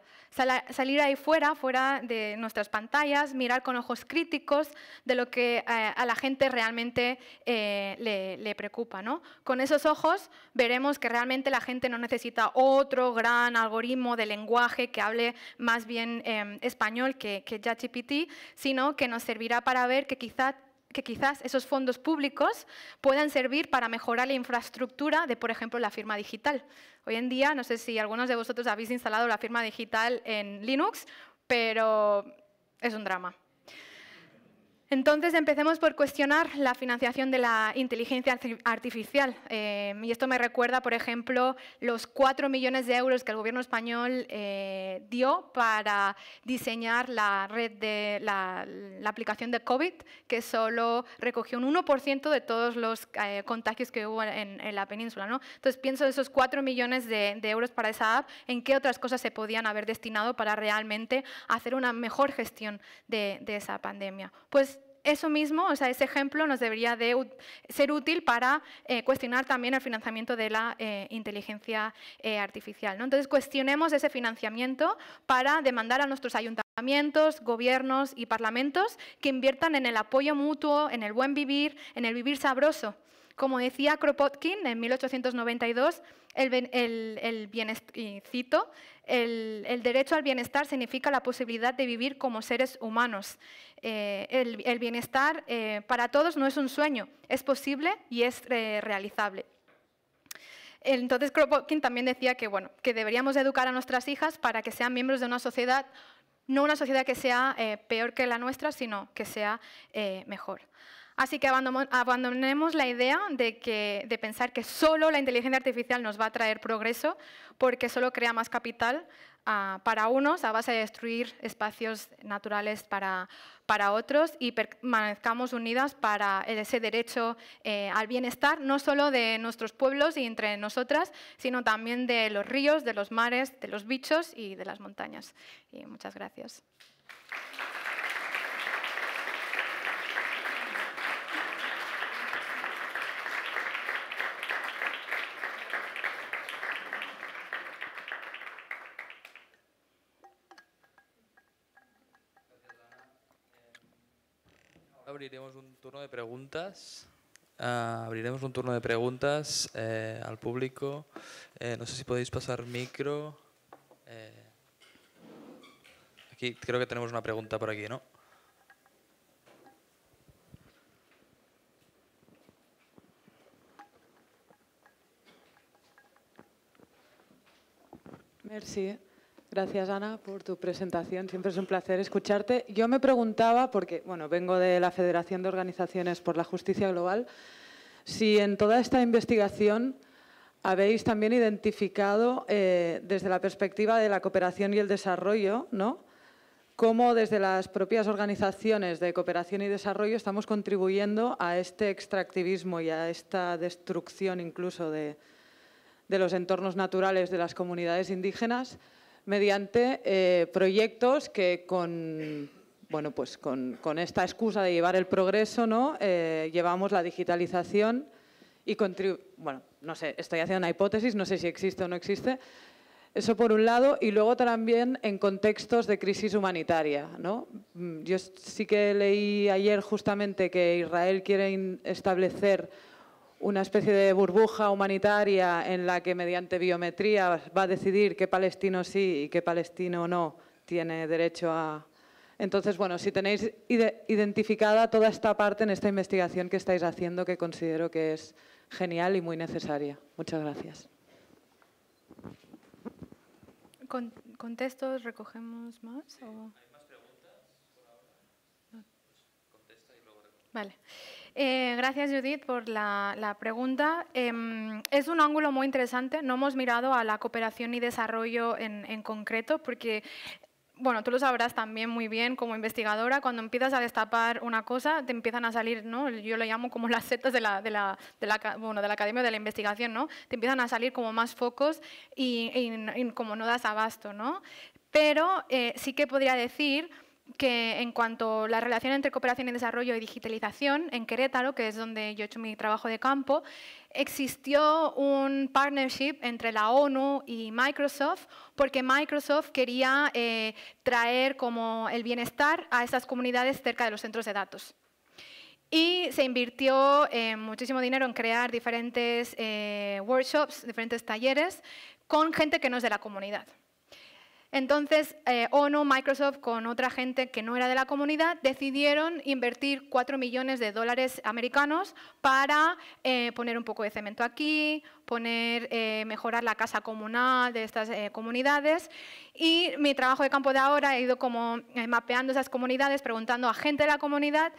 B: salir ahí fuera, fuera de nuestras pantallas, mirar con ojos críticos de lo que eh, a la gente realmente eh, le, preocupa. ¿no? Con esos ojos veremos que realmente la gente no necesita otro gran algoritmo de lenguaje que hable más bien em, español que, que ChatGPT, sino que nos servirá para ver que quizá que quizás esos fondos públicos puedan servir para mejorar la infraestructura de, por ejemplo, la firma digital. Hoy en día, no sé si algunos de vosotros habéis instalado la firma digital en Linux, pero es un drama. Entonces, empecemos por cuestionar la financiación de la inteligencia artificial. Eh, y esto me recuerda, por ejemplo, los 4 millones de euros que el gobierno español eh, dio para diseñar la red de la, aplicación de COVID, que solo recogió un 1% de todos los eh, contagios que hubo en, la península. Entonces, pienso esos 4 millones de, euros para esa app, en qué otras cosas se podían haber destinado para realmente hacer una mejor gestión de, esa pandemia. Pues eso mismo, o sea, ese ejemplo nos debería de ser útil para eh, cuestionar también el financiamiento de la eh, inteligencia eh, artificial. ¿no? Entonces, cuestionemos ese financiamiento para demandar a nuestros ayuntamientos, gobiernos y parlamentos que inviertan en el apoyo mutuo, en el buen vivir, en el vivir sabroso. Como decía Kropotkin en 1892, el, el derecho al bienestar significa la posibilidad de vivir como seres humanos eh, el, bienestar eh, para todos no es un sueño, es posible y es eh, realizable. Entonces Kropotkin también decía que, bueno, que deberíamos educar a nuestras hijas para que sean miembros de una sociedad, no una sociedad que sea peor que la nuestra, sino que sea mejor. Así que abandonemos la idea de, que, de pensar que solo la inteligencia artificial nos va a traer progreso, porque solo crea más capital para unos a base de destruir espacios naturales para, para otros y permanezcamos unidas para ese derecho eh, al bienestar, no solo de nuestros pueblos y entre nosotras, sino también de los ríos, de los mares, de los bichos y de las montañas. Y muchas gracias.
A: abriremos un turno de preguntas. Ah, abriremos un turno de preguntas eh, al público. Eh, no sé si podéis pasar micro. Eh, aquí creo que tenemos una pregunta por aquí, ¿no?
C: Merci. Gracias, Ana, por tu presentación. Siempre es un placer escucharte. Yo me preguntaba, porque bueno, vengo de la Federación de Organizaciones por la Justicia Global, si en toda esta investigación habéis también identificado eh, desde la perspectiva de la cooperación y el desarrollo, ¿no? cómo desde las propias organizaciones de cooperación y desarrollo estamos contribuyendo a este extractivismo y a esta destrucción incluso de los entornos naturales de las comunidades indígenas mediante eh, proyectos que con bueno, pues con, esta excusa de llevar el progreso, ¿no? Eh, llevamos la digitalización y bueno, no sé, estoy haciendo una hipótesis, no sé si existe o no existe. Eso por un lado, y luego también en contextos de crisis humanitaria. Mm, yo sí que leí ayer justamente que Israel quiere establecer una especie de burbuja humanitaria en la que mediante biometría va a decidir qué palestino sí y qué palestino no tiene derecho a... Entonces, bueno, si tenéis identificada toda esta parte en esta investigación que estáis haciendo, que considero que es genial y muy necesaria. Muchas gracias.
B: Con, recogemos más? O? Vale. Eh, gracias, Judith, por la, pregunta. Em, es un ángulo muy interesante. No hemos mirado a la cooperación y desarrollo en, concreto, porque bueno, tú lo sabrás también muy bien como investigadora, cuando empiezas a destapar una cosa, te empiezan a salir, ¿no? yo lo llamo como las setas de la, de la, academia de la investigación, ¿no? te empiezan a salir como más focos y, como no das abasto. ¿no? Pero eh, sí que podría decir que en cuanto a la relación entre cooperación y desarrollo y digitalización, en Querétaro, que es donde yo he hecho mi trabajo de campo, existió un partnership entre la ONU y Microsoft, porque Microsoft quería eh, traer como el bienestar a esas comunidades cerca de los centros de datos. Y se invirtió eh, muchísimo dinero en crear diferentes eh, workshops, diferentes talleres, con gente que no es de la comunidad. Entonces, eh, ONU, Microsoft, con otra gente que no era de la comunidad, decidieron invertir 4 millones de dólares americanos para eh, poner un poco de cemento aquí, poner, eh, mejorar la casa comunal de estas comunidades. Y mi trabajo de campo de ahora ha ido como mapeando esas comunidades, preguntando a gente de la comunidad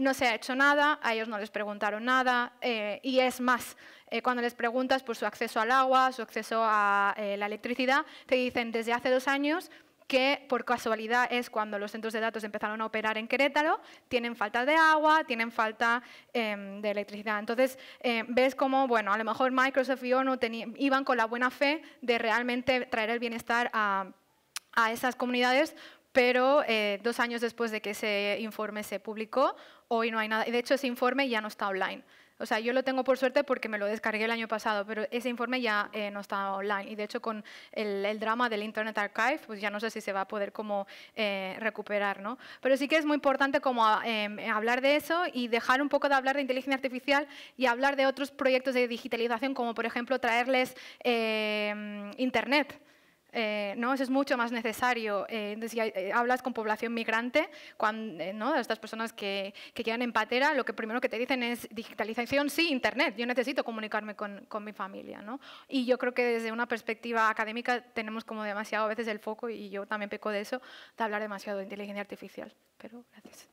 B: no se ha hecho nada, a ellos no les preguntaron nada y es más, eh, cuando les preguntas por pues, su acceso al agua, su acceso a eh, la electricidad, te dicen desde hace dos años que por casualidad es cuando los centros de datos empezaron a operar en Querétaro, tienen falta de agua, tienen falta em, de electricidad. Entonces, eh, ves cómo, bueno, a lo mejor Microsoft y ONU iban con la buena fe de realmente traer el bienestar a, a esas comunidades, pero dos años después de que ese informe se publicó, hoy no hay nada. De hecho, ese informe ya no está online. O sea, yo lo tengo por suerte porque me lo descargué el año pasado, pero ese informe ya eh, no está online. Y de hecho, con el, drama del Internet Archive, pues ya no sé si se va a poder como eh, recuperar, ¿no? Pero sí que es muy importante como em, hablar de eso y dejar un poco de hablar de inteligencia artificial y hablar de otros proyectos de digitalización, como por ejemplo traerles em, Internet. Eh, ¿no? Eso es mucho más necesario. Eh, si eh, hablas con población migrante, cuando, ¿no? estas personas que, que, quedan en patera, lo que primero que te dicen es digitalización, sí, Internet, yo necesito comunicarme con, con mi familia. ¿no? Y yo creo que desde una perspectiva académica tenemos como demasiado a veces el foco, y yo también peco de eso, de hablar demasiado de inteligencia artificial. Pero gracias.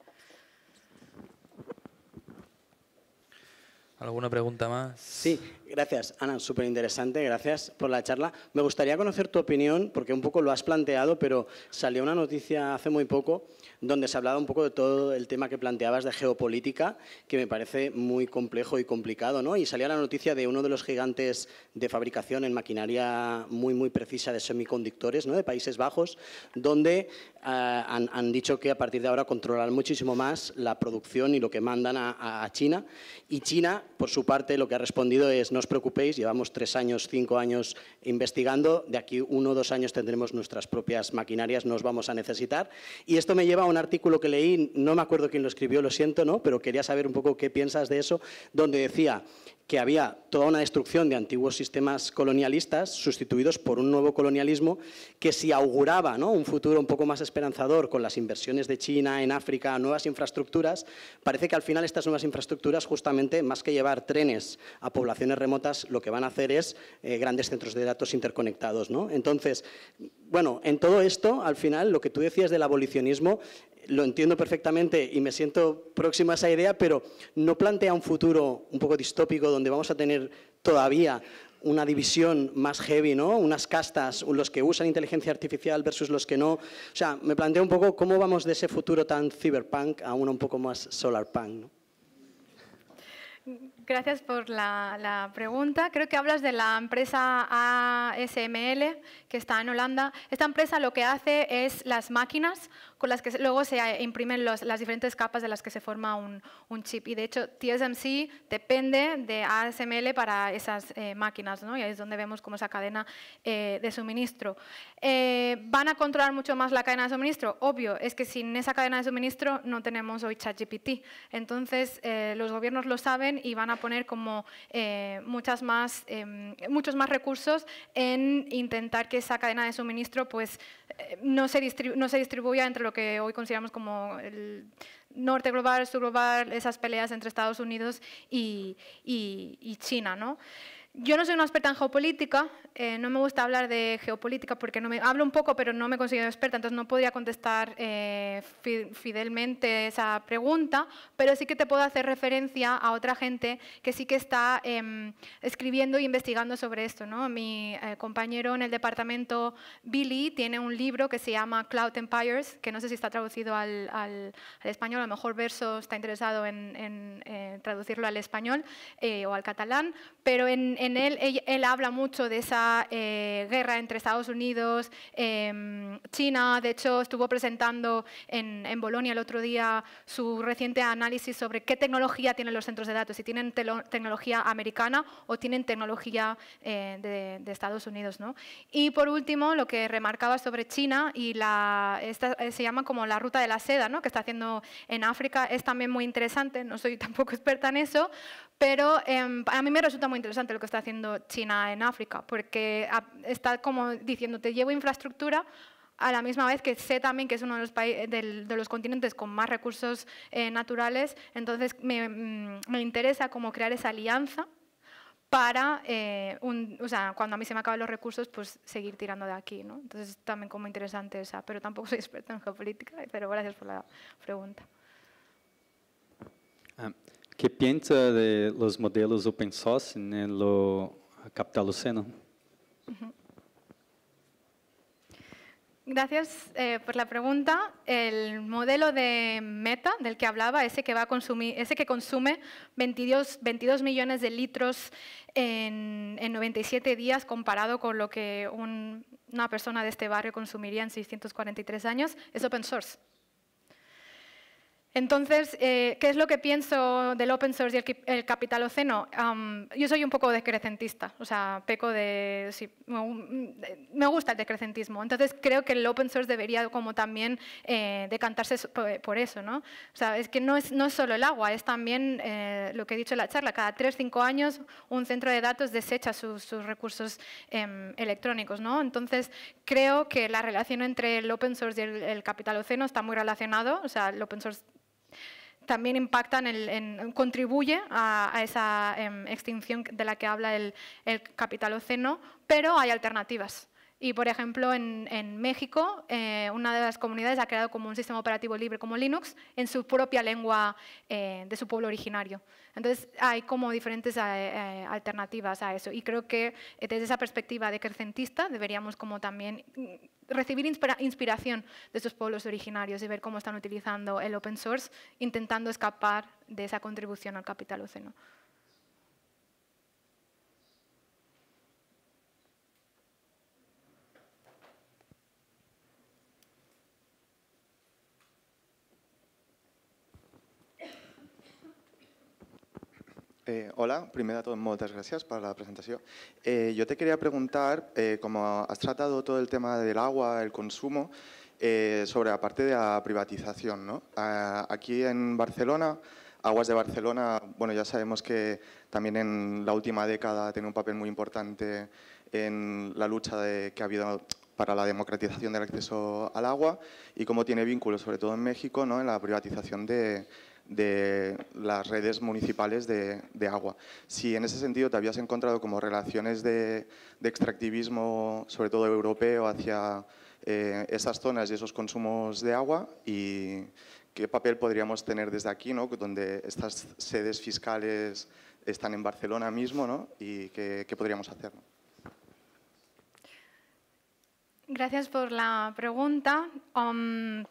D: ¿Alguna pregunta más? Sí, gracias, Ana, súper interesante, gracias por la charla. Me gustaría conocer tu opinión, porque un poco lo has planteado, pero salió una noticia hace muy poco donde se hablaba un poco de todo el tema que planteabas de geopolítica, que me parece muy complejo y complicado, ¿no? Y salía la noticia de uno de los gigantes de fabricación en maquinaria muy, muy precisa de semiconductores, ¿no? De Países Bajos, donde eh, han, dicho que a partir de ahora controlarán muchísimo más la producción y lo que mandan a, a China. Y China por su parte, lo que ha respondido es, no os preocupéis, llevamos tres años, cinco años investigando, de aquí uno o dos años tendremos nuestras propias maquinarias, nos vamos a necesitar. Y esto me lleva a un artículo que leí, no me acuerdo quién lo escribió, lo siento, ¿no? pero quería saber un poco qué piensas de eso, donde decía, que había toda una destrucción de antiguos sistemas colonialistas sustituidos por un nuevo colonialismo que si auguraba un futuro un poco más esperanzador con las inversiones de China en África, nuevas infraestructuras, parece que al final estas nuevas infraestructuras justamente más que llevar trenes a poblaciones remotas lo que van a hacer es eh, grandes centros de datos interconectados. ¿no? Entonces, bueno, en todo esto al final lo que tú decías del abolicionismo lo entiendo perfectamente y me siento próximo a esa idea, pero no plantea un futuro un poco distópico donde vamos a tener todavía una división más heavy, ¿no? Unas castas, los que usan inteligencia artificial versus los que no. O sea, me planteo un poco cómo vamos de ese futuro tan cyberpunk a uno un poco más solarpunk, ¿no?
B: Gracias por la, pregunta. Creo que hablas de la empresa ASML que está en Holanda. Esta empresa lo que hace es las máquinas con las que luego se imprimen las diferentes capas de las que se forma un, chip. Y de hecho, TSMC depende de ASML para esas eh, máquinas. ¿no? Y ahí es donde vemos cómo esa cadena eh, de suministro. Eh, ¿Van a controlar mucho más la cadena de suministro? Obvio, es que sin esa cadena de suministro no tenemos hoy ChatGPT. Entonces, los gobiernos lo saben y van a poner como eh, muchas más, em, muchos más recursos en intentar que esa cadena de suministro pues, eh, no, se no se distribuya entre lo que hoy consideramos como el norte global, sur global, esas peleas entre Estados Unidos y, China. ¿no? Yo no soy una experta en geopolítica, eh, no me gusta hablar de geopolítica porque no me hablo un poco, pero no me considero experta, entonces no podría contestar eh, fidelmente esa pregunta, pero sí que te puedo hacer referencia a otra gente que sí que está em, escribiendo e investigando sobre esto. ¿no? Mi eh, compañero en el departamento, Billy, tiene un libro que se llama Cloud Empires, que no sé si está traducido al, español, a lo mejor Verso está interesado en, en traducirlo al español o al catalán, pero en en él, él, habla mucho de esa eh, guerra entre Estados Unidos, eh, China, de hecho estuvo presentando en, Bolonia el otro día su reciente análisis sobre qué tecnología tienen los centros de datos, si tienen tecnología americana o tienen tecnología eh, de, Estados Unidos. ¿no? Y por último, lo que remarcaba sobre China y la, se llama como la ruta de la seda, ¿no? que está haciendo en África, es también muy interesante, no soy tampoco experta en eso, pero em, a mí me resulta muy interesante lo que está haciendo China en África, porque está como diciendo, te llevo infraestructura a la misma vez que sé también que es uno de los, del, de los continentes con más recursos eh, naturales, entonces mm, me, interesa como crear esa alianza para, eh, o sea, cuando a mí se me acaban los recursos, pues seguir tirando de aquí, Entonces también como interesante esa, pero tampoco soy experta en geopolítica, pero gracias por la pregunta.
C: Ah, ¿Qué
A: piensa de los modelos open source en lo capital
B: Gracias eh, por la pregunta. El modelo de meta del que hablaba, ese que, va consumir, ese que consume 22, millones de litros en, 97 días comparado con lo que una persona de este barrio consumiría en 643 años, es open source. Entonces, eh, ¿qué es lo que pienso del open source y el, capital oceno? yo soy un poco decrecentista, o sea, peco de... me gusta el decrecentismo, entonces creo que el open source debería como también eh, decantarse por, eso, ¿no? O sea, es que no es, solo el agua, es también eh, lo que he dicho en la charla, cada 3-5 años un centro de datos desecha sus, recursos em, electrónicos, ¿no? Entonces, creo que la relación entre el open source y el, capital oceno está muy relacionado, o sea, el open source también impactan, en, contribuye a, esa em, extinción de la que habla el, el oceno pero hay alternativas. Y, por ejemplo, en, México, eh, una de las comunidades ha creado como un sistema operativo libre como Linux en su propia lengua eh, de su pueblo originario. Entonces, hay como diferentes eh, alternativas a eso. Y creo que desde esa perspectiva decrecentista deberíamos como también recibir inspiración de esos pueblos originarios y ver cómo están utilizando el open source, intentando escapar de esa contribución al capital océano.
A: Eh, hola, primero de todo, muchas gracias por la presentación. Eh, yo te quería preguntar, eh, como has tratado todo el tema del agua, el consumo, eh, sobre la parte de la privatización. ¿no? Ah, aquí en Barcelona, Aguas de Barcelona, bueno, ya sabemos que también en la última década tiene un papel muy importante en la lucha que ha habido para la democratización del acceso al agua y cómo tiene vínculos, sobre todo en México, ¿no? en la privatización de, de las redes municipales de, de, agua. Si en ese sentido te habías encontrado como relaciones de, de extractivismo, sobre todo europeo, hacia eh, esas zonas y esos consumos de agua y qué papel podríamos tener desde aquí, ¿no? donde estas sedes fiscales están en Barcelona mismo ¿no? y qué, qué podríamos hacer.
B: Gracias por la pregunta. Um,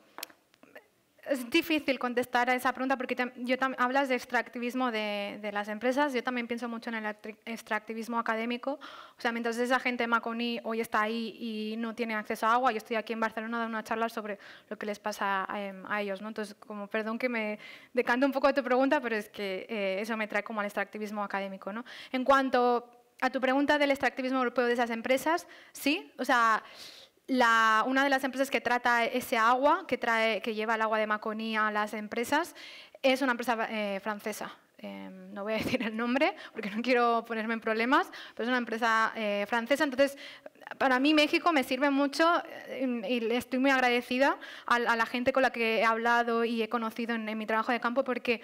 B: es difícil contestar a esa pregunta porque yo hablas de extractivismo de, las empresas. Yo también pienso mucho en el extractivismo académico. O sea, mientras esa gente de Maconí hoy está ahí y no tiene acceso a agua, yo estoy aquí en Barcelona dando una charla sobre lo que les pasa em, a, ellos. ¿no? Entonces, como perdón que me decanto un poco de tu pregunta, pero es que eh, eso me trae como al extractivismo académico. ¿no? En cuanto a tu pregunta del extractivismo europeo de esas empresas, sí, o sea una de las empresas que trata ese agua, que, trae, que lleva el agua de Maconía a las empresas, es una empresa eh, francesa. Em, no voy a decir el nombre porque no quiero ponerme en problemas, pero es una empresa eh, francesa. Entonces, para mí México me sirve mucho eh, y estoy muy agradecida a, la gente con la que he hablado y he conocido en, en mi trabajo de campo porque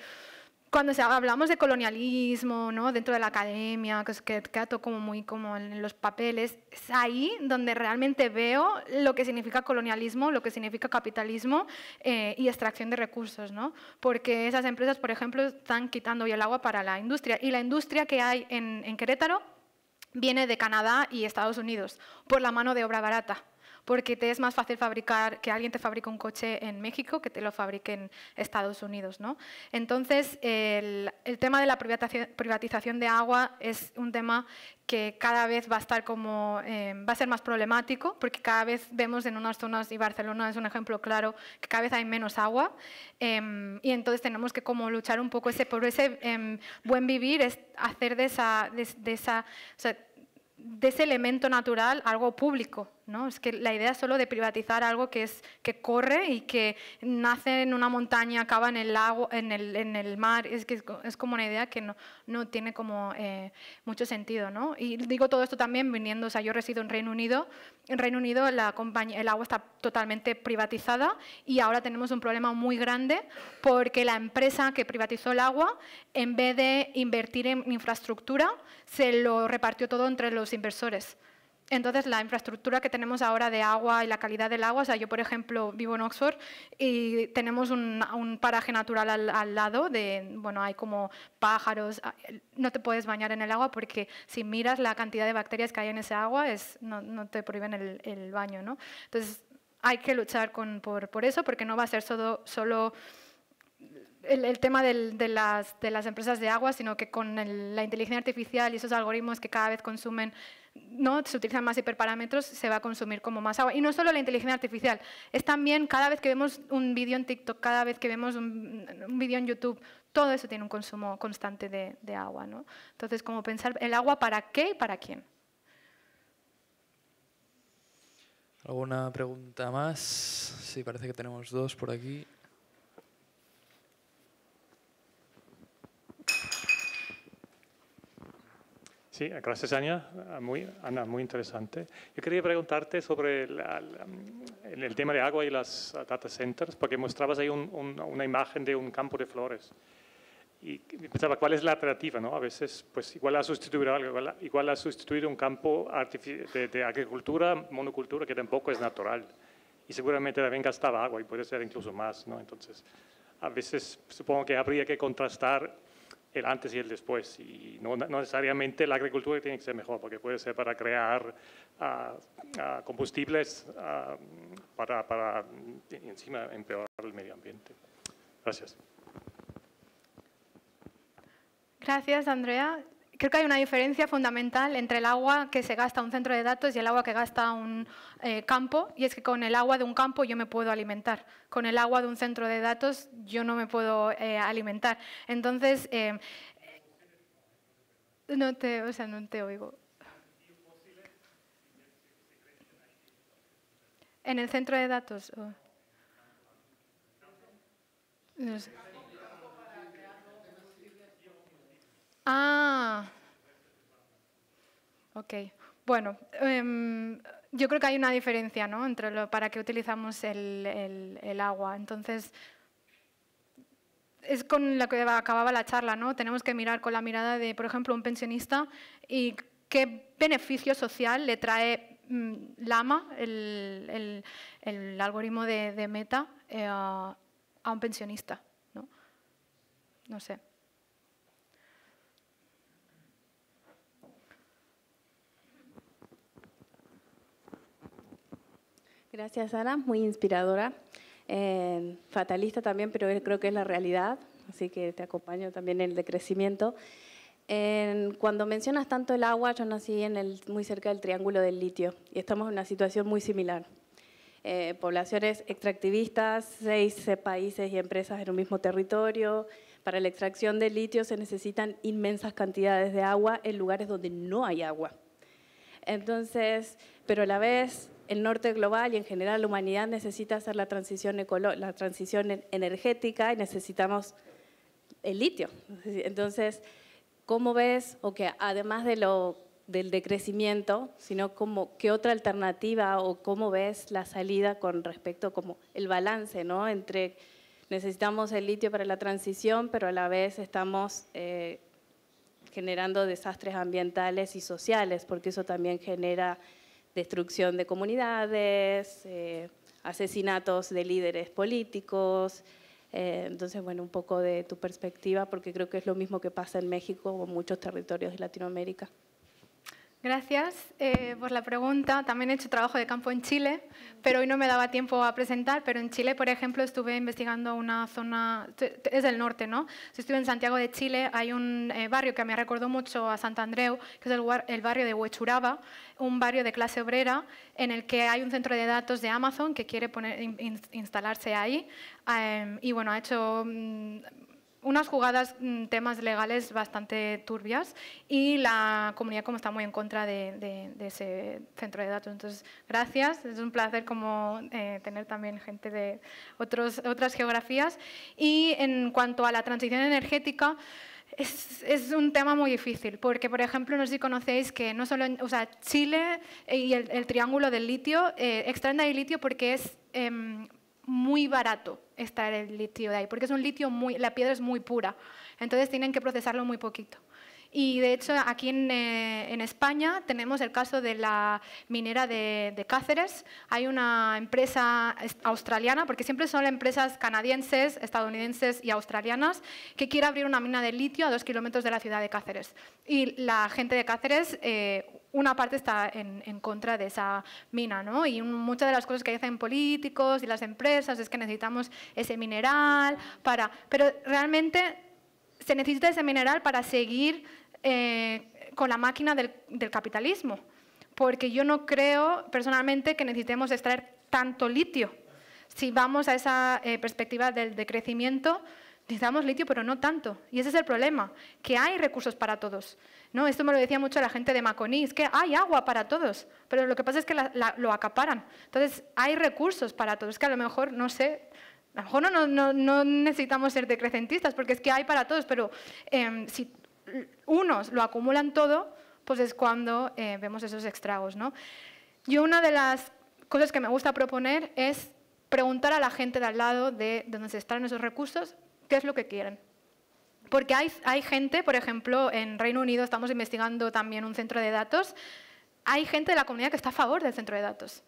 B: cuando hablamos de colonialismo, ¿no? dentro de la academia, que queda todo como muy como en los papeles, es ahí donde realmente veo lo que significa colonialismo, lo que significa capitalismo eh, y extracción de recursos, ¿no? Porque esas empresas, por ejemplo, están quitando el agua para la industria y la industria que hay en, en Querétaro viene de Canadá y Estados Unidos por la mano de obra barata porque te es más fácil fabricar que alguien te fabrique un coche en México que te lo fabrique en Estados Unidos. Entonces, el, tema de la privatización de agua es un tema que cada vez va a estar como em, va a ser más problemático porque cada vez vemos en unas zonas y Barcelona es un ejemplo claro que cada vez hay menos agua em, y entonces tenemos que como luchar un poco ese por ese em, buen vivir es hacer de esa esa de ese elemento natural algo público es que la idea solo de privatizar algo que, corre y que nace en una montaña, acaba en el lago, en el, mar, es, como una idea que no, tiene como eh, mucho sentido, ¿no? Y digo todo esto también viniendo, o sea, yo resido en Reino Unido, en Reino Unido el agua está totalmente privatizada y ahora tenemos un problema muy grande porque la empresa que privatizó el agua, en vez de invertir en infraestructura, se lo repartió todo entre los inversores. Entonces, la infraestructura que tenemos ahora de agua y la calidad del agua, o sea, yo, por ejemplo, vivo en Oxford y tenemos un, paraje natural al, lado de, bueno, hay como pájaros, ah, no te puedes bañar en el agua porque si miras la cantidad de bacterias que hay en ese agua, es, no, te prohíben el, baño, ¿no? Entonces, hay que luchar por, eso porque no va a ser solo, el, tema de, las, empresas de agua, sino que con la inteligencia artificial y esos algoritmos que cada vez consumen ¿no? se utilizan más hiperparámetros, se va a consumir como más agua. Y no solo la inteligencia artificial, es también cada vez que vemos un vídeo en TikTok, cada vez que vemos un, vídeo en YouTube, todo eso tiene un consumo constante de, agua. Entonces, como pensar el agua para qué y para quién.
A: ¿Alguna pregunta más? Sí, parece que tenemos dos por aquí. Sí, gracias Ana, muy, Ana, muy interesante. Yo quería preguntarte sobre el tema de agua y las data centers, porque mostrabas ahí una imagen de un campo de flores. Y pensaba, ¿cuál es la alternativa? No? A veces, pues igual ha sustituido algo, igual, ha sustituido un campo de, agricultura, monocultura, que tampoco es natural. Y seguramente también gastaba agua y puede ser incluso más. ¿no? Entonces, a veces supongo que habría que contrastar el antes y el después. Y no, necesariamente la agricultura tiene que ser mejor, porque puede ser para crear ah, ah, combustibles ah, para, para encima empeorar el medio ambiente. Gracias.
B: Gracias, Andrea. Creo que hay una diferencia fundamental entre el agua que se gasta un centro de datos y el agua que gasta un eh, campo, y es que con el agua de un campo yo me puedo alimentar, con el agua de un centro de datos yo no me puedo eh, alimentar. Entonces, eh, no, te, o sea, no te oigo. En el centro de datos. Oh. Ah, ok. Bueno, em, yo creo que hay una diferencia ¿no? entre lo, para qué utilizamos el, el, el, agua. Entonces, es con lo que acababa la charla, ¿no? Tenemos que mirar con la mirada de, por ejemplo, un pensionista y qué beneficio social le trae mm, Lama, el, algoritmo de, meta, eh, a un pensionista. No, no sé.
E: Gracias, Ana. Muy inspiradora. Eh, fatalista también, pero creo que es la realidad. Así que te acompaño también en el decrecimiento. cuando mencionas tanto el agua, yo nací en el, muy cerca del Triángulo del Litio y estamos en una situación muy similar. Eh, poblaciones extractivistas, seis países y empresas en un mismo territorio. Para la extracción de litio se necesitan inmensas cantidades de agua en lugares donde no hay agua. Entonces, pero a la vez el norte global y en general la humanidad necesita hacer la transición, la transición energética y necesitamos el litio. Entonces, ¿cómo ves, o que además de lo, del decrecimiento, sino como, qué otra alternativa o cómo ves la salida con respecto como el balance ¿no? entre necesitamos el litio para la transición, pero a la vez estamos eh, generando desastres ambientales y sociales, porque eso también genera destrucción de comunidades, eh, asesinatos de líderes políticos. Eh, entonces, bueno, un poco de tu perspectiva, porque creo que es lo mismo que pasa en México o en muchos territorios de Latinoamérica.
B: Gracias eh, por la pregunta. También he hecho trabajo de campo en Chile, pero hoy no me daba tiempo a presentar. Pero en Chile, por ejemplo, estuve investigando una zona, es del norte, ¿no? Estuve en Santiago de Chile, hay un eh, barrio que me recordó mucho a Sant Andreu, que es el, el barrio de Huechuraba, un barrio de clase obrera en el que hay un centro de datos de Amazon que quiere poner, instalarse ahí. Eh, y bueno, ha hecho mm, unas jugadas, mm, temas legales bastante turbias y la comunidad como está muy en contra de, ese centro de datos. Entonces, gracias, es un placer como eh, tener también gente de otros, otras geografías. Y en cuanto a la transición energética, es, un tema muy difícil, porque, por ejemplo, no sé si conocéis que no solo en, o sea, Chile y el, triángulo del litio eh, extraen de litio porque es em, muy barato estar el litio de ahí, porque es un litio muy, la piedra es muy pura, entonces tienen que procesarlo muy poquito. Y de hecho aquí en, eh, en España tenemos el caso de la minera de, Cáceres, hay una empresa australiana, porque siempre son empresas canadienses, estadounidenses y australianas, que quiere abrir una mina de litio a dos kilómetros de la ciudad de Cáceres. Y la gente de Cáceres... Eh, una parte está en, contra de esa mina, Y muchas de las cosas que hacen políticos y las empresas es que necesitamos ese mineral para... Pero realmente se necesita ese mineral para seguir eh, con la máquina del, capitalismo, porque yo no creo personalmente que necesitemos extraer tanto litio. Si vamos a esa eh, perspectiva del decrecimiento, necesitamos litio, pero no tanto. Y ese es el problema, que hay recursos para todos. ¿no? Esto me lo decía mucho la gente de Maconí, es que hay agua para todos, pero lo que pasa es que lo acaparan. Entonces, hay recursos para todos, que a lo mejor, no sé, a lo mejor no, no, necesitamos ser decrecentistas, porque es que hay para todos, pero em, si unos lo acumulan todo, pues es cuando eh, vemos esos extragos. ¿no? Yo una de las cosas que me gusta proponer es preguntar a la gente de al lado de donde se están esos recursos qué es lo que quieren. Porque hay, gente, por ejemplo, en Reino Unido estamos investigando también un centro de datos, hay gente de la comunidad que está a favor del centro de datos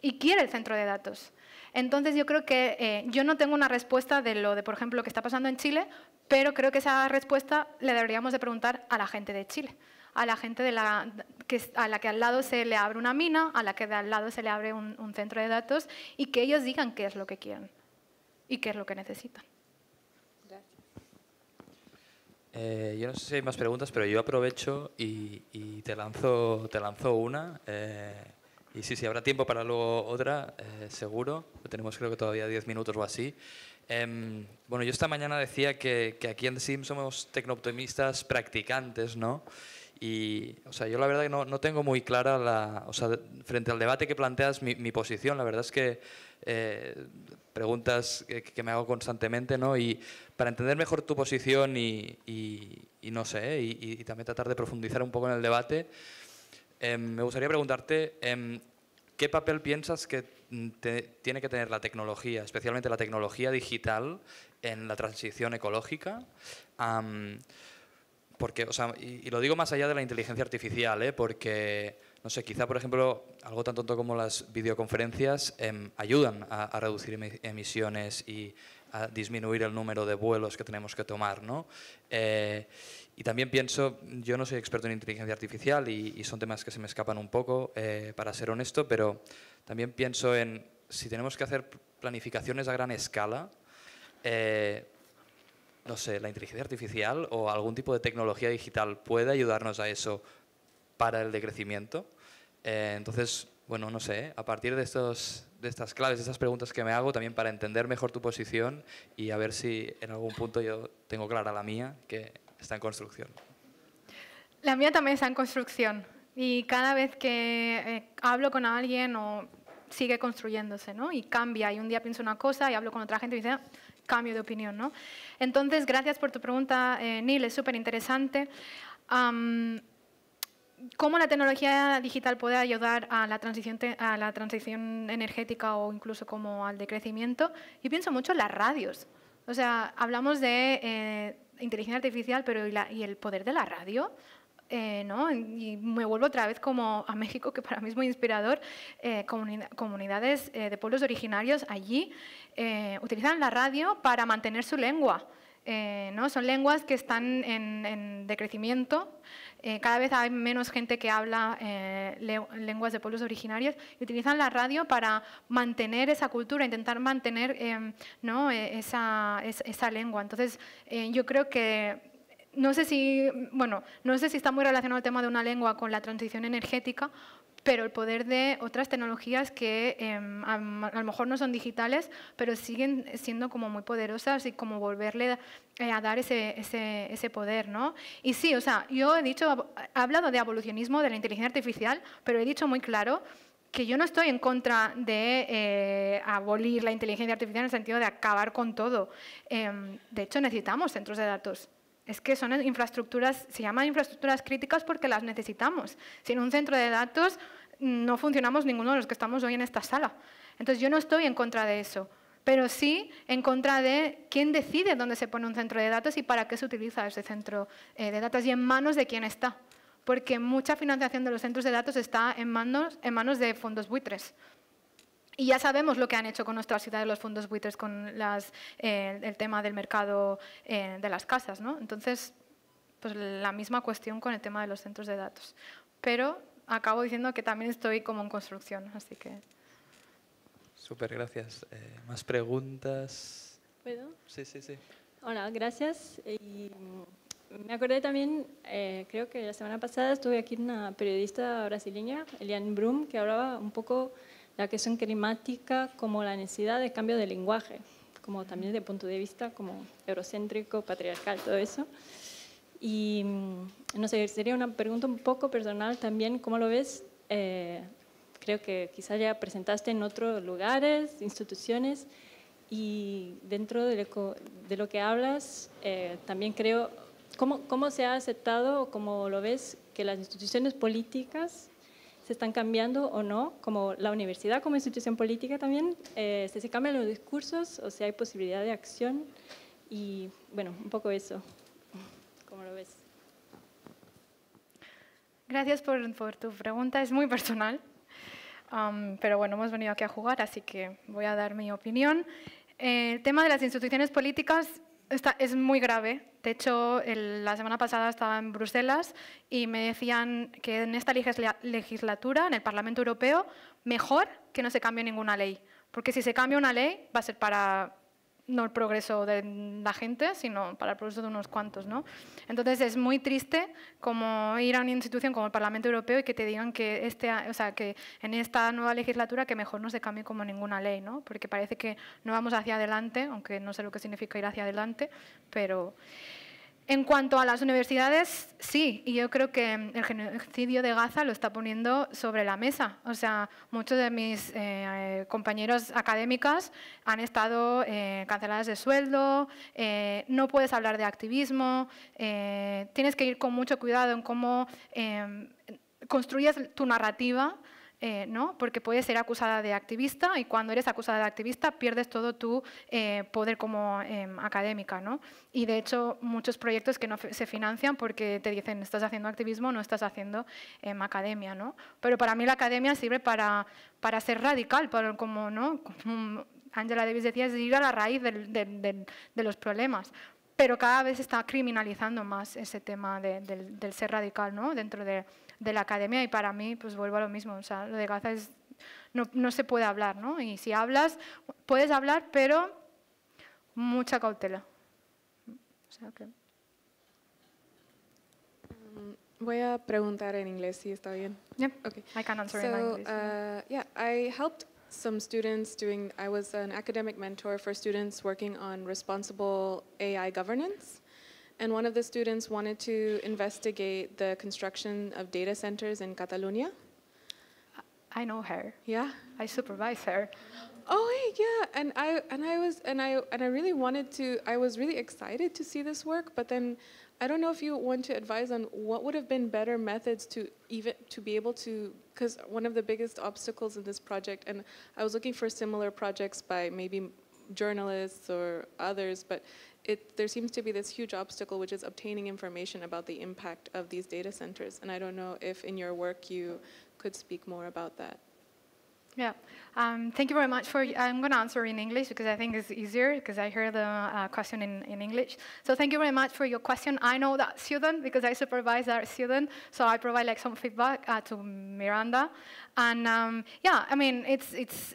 B: y quiere el centro de datos. Entonces yo creo que eh, yo no tengo una respuesta de lo de, por ejemplo, lo que está pasando en Chile, pero creo que esa respuesta le deberíamos de preguntar a la gente de Chile, a la gente de la, que, a la que al lado se le abre una mina, a la que de al lado se le abre un, un centro de datos y que ellos digan qué es lo que quieren y qué es lo que necesitan.
A: Eh, yo no sé si hay más preguntas, pero yo aprovecho y, te, lanzo, te lanzo una. Eh, y sí, sí, habrá tiempo para luego otra, eh, seguro. Tenemos creo que todavía 10 minutos o así. Em, bueno, yo esta mañana decía que, aquí en The Sim somos tecnooptimistas practicantes, ¿no? Y, o sea, yo la verdad que no, tengo muy clara, la, o sea, frente al debate que planteas, mi, posición, la verdad es que preguntas que, me hago constantemente, ¿no? Y para entender mejor tu posición y, no sé, ¿eh? y, también tratar de profundizar un poco en el debate, em, me gustaría preguntarte em, qué papel piensas que tiene que tener la tecnología, especialmente la tecnología digital, en la transición ecológica. porque, o sea, y, lo digo más allá de la inteligencia artificial, ¿eh? porque no sé, quizá por ejemplo algo tan tonto como las videoconferencias em, ayudan a, reducir emisiones y a disminuir el número de vuelos que tenemos que tomar, eh, y también pienso, yo no soy experto en inteligencia artificial y, son temas que se me escapan un poco, eh, para ser honesto, pero también pienso en si tenemos que hacer planificaciones a gran escala, eh, no sé, la inteligencia artificial o algún tipo de tecnología digital puede ayudarnos a eso para el decrecimiento. Eh, entonces, bueno, no sé, a partir de, estos, de estas claves, de estas preguntas que me hago, también para entender mejor tu posición y a ver si en algún punto yo tengo clara la mía, que está en construcción.
B: La mía también está en construcción y cada vez que eh, hablo con alguien o sigue construyéndose, ¿no? Y cambia, y un día pienso una cosa y hablo con otra gente y dice, ah, cambio de opinión, ¿no? Entonces, gracias por tu pregunta, eh, Neil, es súper interesante cómo la tecnología digital puede ayudar a la transición, a la transición energética o incluso como al decrecimiento, Y pienso mucho en las radios. O sea, hablamos de eh, inteligencia artificial, pero ¿y, el poder de la radio? Eh, ¿no? Y me vuelvo otra vez como a México, que para mí es muy inspirador, eh, comunidades de pueblos originarios allí utilizan la radio para mantener su lengua. ¿no? Son lenguas que están en, en decrecimiento eh, cada vez hay menos gente que habla eh, lenguas de pueblos originarios y utilizan la radio para mantener esa cultura, intentar mantener eh, e, esa, esa, lengua. Entonces, yo creo que no sé si, bueno, no sé si está muy relacionado el tema de una lengua con la transición energética, pero el poder de otras tecnologías que em, a, lo mejor no son digitales, pero siguen siendo como muy poderosas y como volverle eh, a dar ese, ese, poder, ¿no? Y sí, o sea, yo he dicho, hablado de evolucionismo, de la inteligencia artificial, pero he dicho muy claro que yo no estoy en contra de eh, abolir la inteligencia artificial en el sentido de acabar con todo. Em, de hecho, necesitamos centros de datos es que son infraestructuras, se llaman infraestructuras críticas porque las necesitamos. Sin un centro de datos no funcionamos ninguno de los que estamos hoy en esta sala. Entonces yo no estoy en contra de eso, pero sí en contra de quién decide dónde se pone un centro de datos y para qué se utiliza ese centro eh, de datos y en manos de quién está. Porque mucha financiación de los centros de datos está en manos, de fondos buitres. Y ya sabemos lo que han hecho con nuestras ciudades los fondos buitres con las, eh, el tema del mercado eh, de las casas. ¿no? Entonces, pues la misma cuestión con el tema de los centros de datos. Pero acabo diciendo que también estoy
E: como en construcción, así que...
A: Súper, gracias. Eh, ¿Más preguntas? ¿Puedo? Sí, sí, sí.
E: Hola, gracias. Y me acordé también, creo que la semana pasada estuve aquí una periodista brasileña, Eliane Brum, que hablaba un poco la cuestión climática como la necesidad de cambio de lenguaje, como también de punto de vista como eurocéntrico, patriarcal, todo eso. Y mm, no sé, sería una pregunta un poco personal también, ¿cómo lo ves? Eh, creo que quizás ya presentaste en otros lugares, instituciones, y dentro de lo, que hablas, eh, también creo, ¿cómo, ¿cómo se ha aceptado, o cómo lo ves, que las instituciones políticas se están cambiando o no, como la universidad como institución política también, eh, si se cambian los discursos o si hay posibilidad de acción y bueno, un poco eso, ¿cómo lo ves? Gracias por, tu pregunta, es muy personal,
B: pero bueno, hemos venido aquí a jugar, así que voy a dar mi opinión. Eh, el tema de las instituciones políticas es muy grave. De hecho, la semana pasada estaba en Bruselas y me decían que en esta legislatura, en el Parlamento Europeo, mejor que no se cambie ninguna ley. Porque si se cambia una ley, va a ser para no el progreso de la gente, sino para el progreso de unos cuantos. ¿no? Entonces es muy triste como ir a una institución como el Parlamento Europeo y que te digan que, este, o sea, que en esta nueva legislatura que mejor no se cambie como ninguna ley, ¿no? porque parece que no vamos hacia adelante, aunque no sé lo que significa ir hacia adelante, pero... En cuanto a las universidades, sí, y yo creo que el genocidio de Gaza lo está poniendo sobre la mesa. O sea, muchos de mis eh, eh, compañeros académicas han estado cancelados eh, canceladas de sueldo, no puedes hablar de activismo, tienes que ir con mucho cuidado en cómo em, construyes tu narrativa eh, porque puedes ser acusada de activista y cuando eres acusada de activista pierdes todo tu eh, poder como em, académica. ¿no? Y de hecho muchos proyectos que no se financian porque te dicen estás haciendo activismo, no estás haciendo em, academia. ¿no? Pero para mí la academia sirve para, para ser radical, para, como, ¿no? Angela Davis decía, es ir a la raíz de los problemas pero cada vez está criminalizando más ese tema del, ser radical ¿no? dentro de, la academia y para mí, pues vuelvo a lo mismo, o sea, lo de Gaza es, no, se puede hablar, ¿no? Y si hablas, puedes hablar, pero
F: mucha cautela. Mm, voy a preguntar en inglés si está bien. Yeah, okay. I can answer in English. Uh, yeah, I helped some students doing, I was an academic mentor for students working on responsible AI governance. And one of the students wanted to investigate the construction of data centers in Catalonia. I know her. Yeah. I supervise her. Oh hey, yeah. And I and I was and I and I really wanted to I was really excited to see this work, but then I don't know if you want to advise on what would have been better methods to even to be able to because one of the biggest obstacles in this project, and I was looking for similar projects by maybe journalists or others, but it, there seems to be this huge obstacle, which is obtaining information about the impact of these data centers. And I don't know if in your work you could speak more about that.
B: Yeah. Um, thank you very much for, I'm going to answer in English because I think it's easier because I heard the uh, question in, in English. So thank you very much for your question. I know that student because I supervise that student, so I provide like some feedback uh, to Miranda. And um, yeah, I mean, it's, it's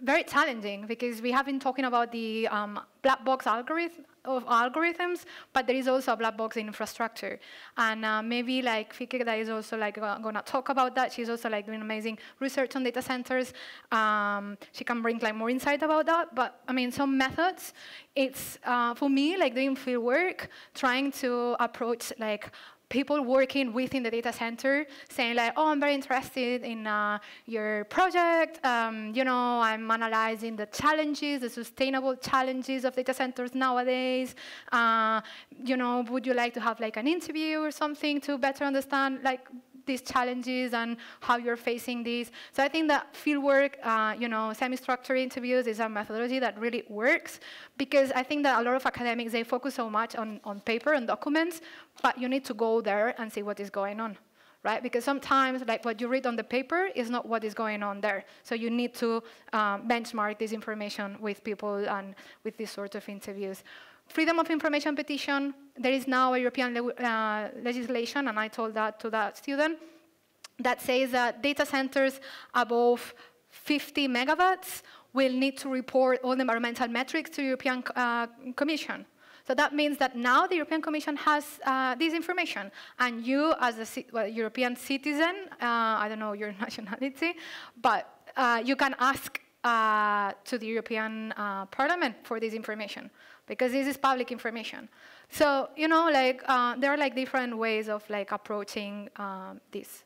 B: very challenging because we have been talking about the um, black box algorithm of algorithms, but there is also a black box in infrastructure. And uh, maybe like Fike that is also like gonna talk about that. She's also like doing amazing research on data centers. Um, she can bring like more insight about that. But I mean, some methods, it's uh, for me like doing field work, trying to approach like people working within the data center saying like, oh, I'm very interested in uh, your project. Um, you know, I'm analyzing the challenges, the sustainable challenges of data centers nowadays. Uh, you know, would you like to have like an interview or something to better understand like these challenges and how you're facing these. So I think that fieldwork, uh, you know, semi-structured interviews is a methodology that really works because I think that a lot of academics, they focus so much on, on paper and documents, but you need to go there and see what is going on right? Because sometimes like what you read on the paper is not what is going on there. So you need to um, benchmark this information with people and with these sorts of interviews freedom of information petition, there is now a European le uh, legislation, and I told that to that student, that says that data centers above 50 megawatts will need to report all the environmental metrics to the European uh, Commission. So that means that now the European Commission has uh, this information, and you, as a well, European citizen, uh, I don't know your nationality, but uh, you can ask uh, to the European Parliament for this information because this is public information. So, you know, like, uh, there are like different ways of like approaching um, this.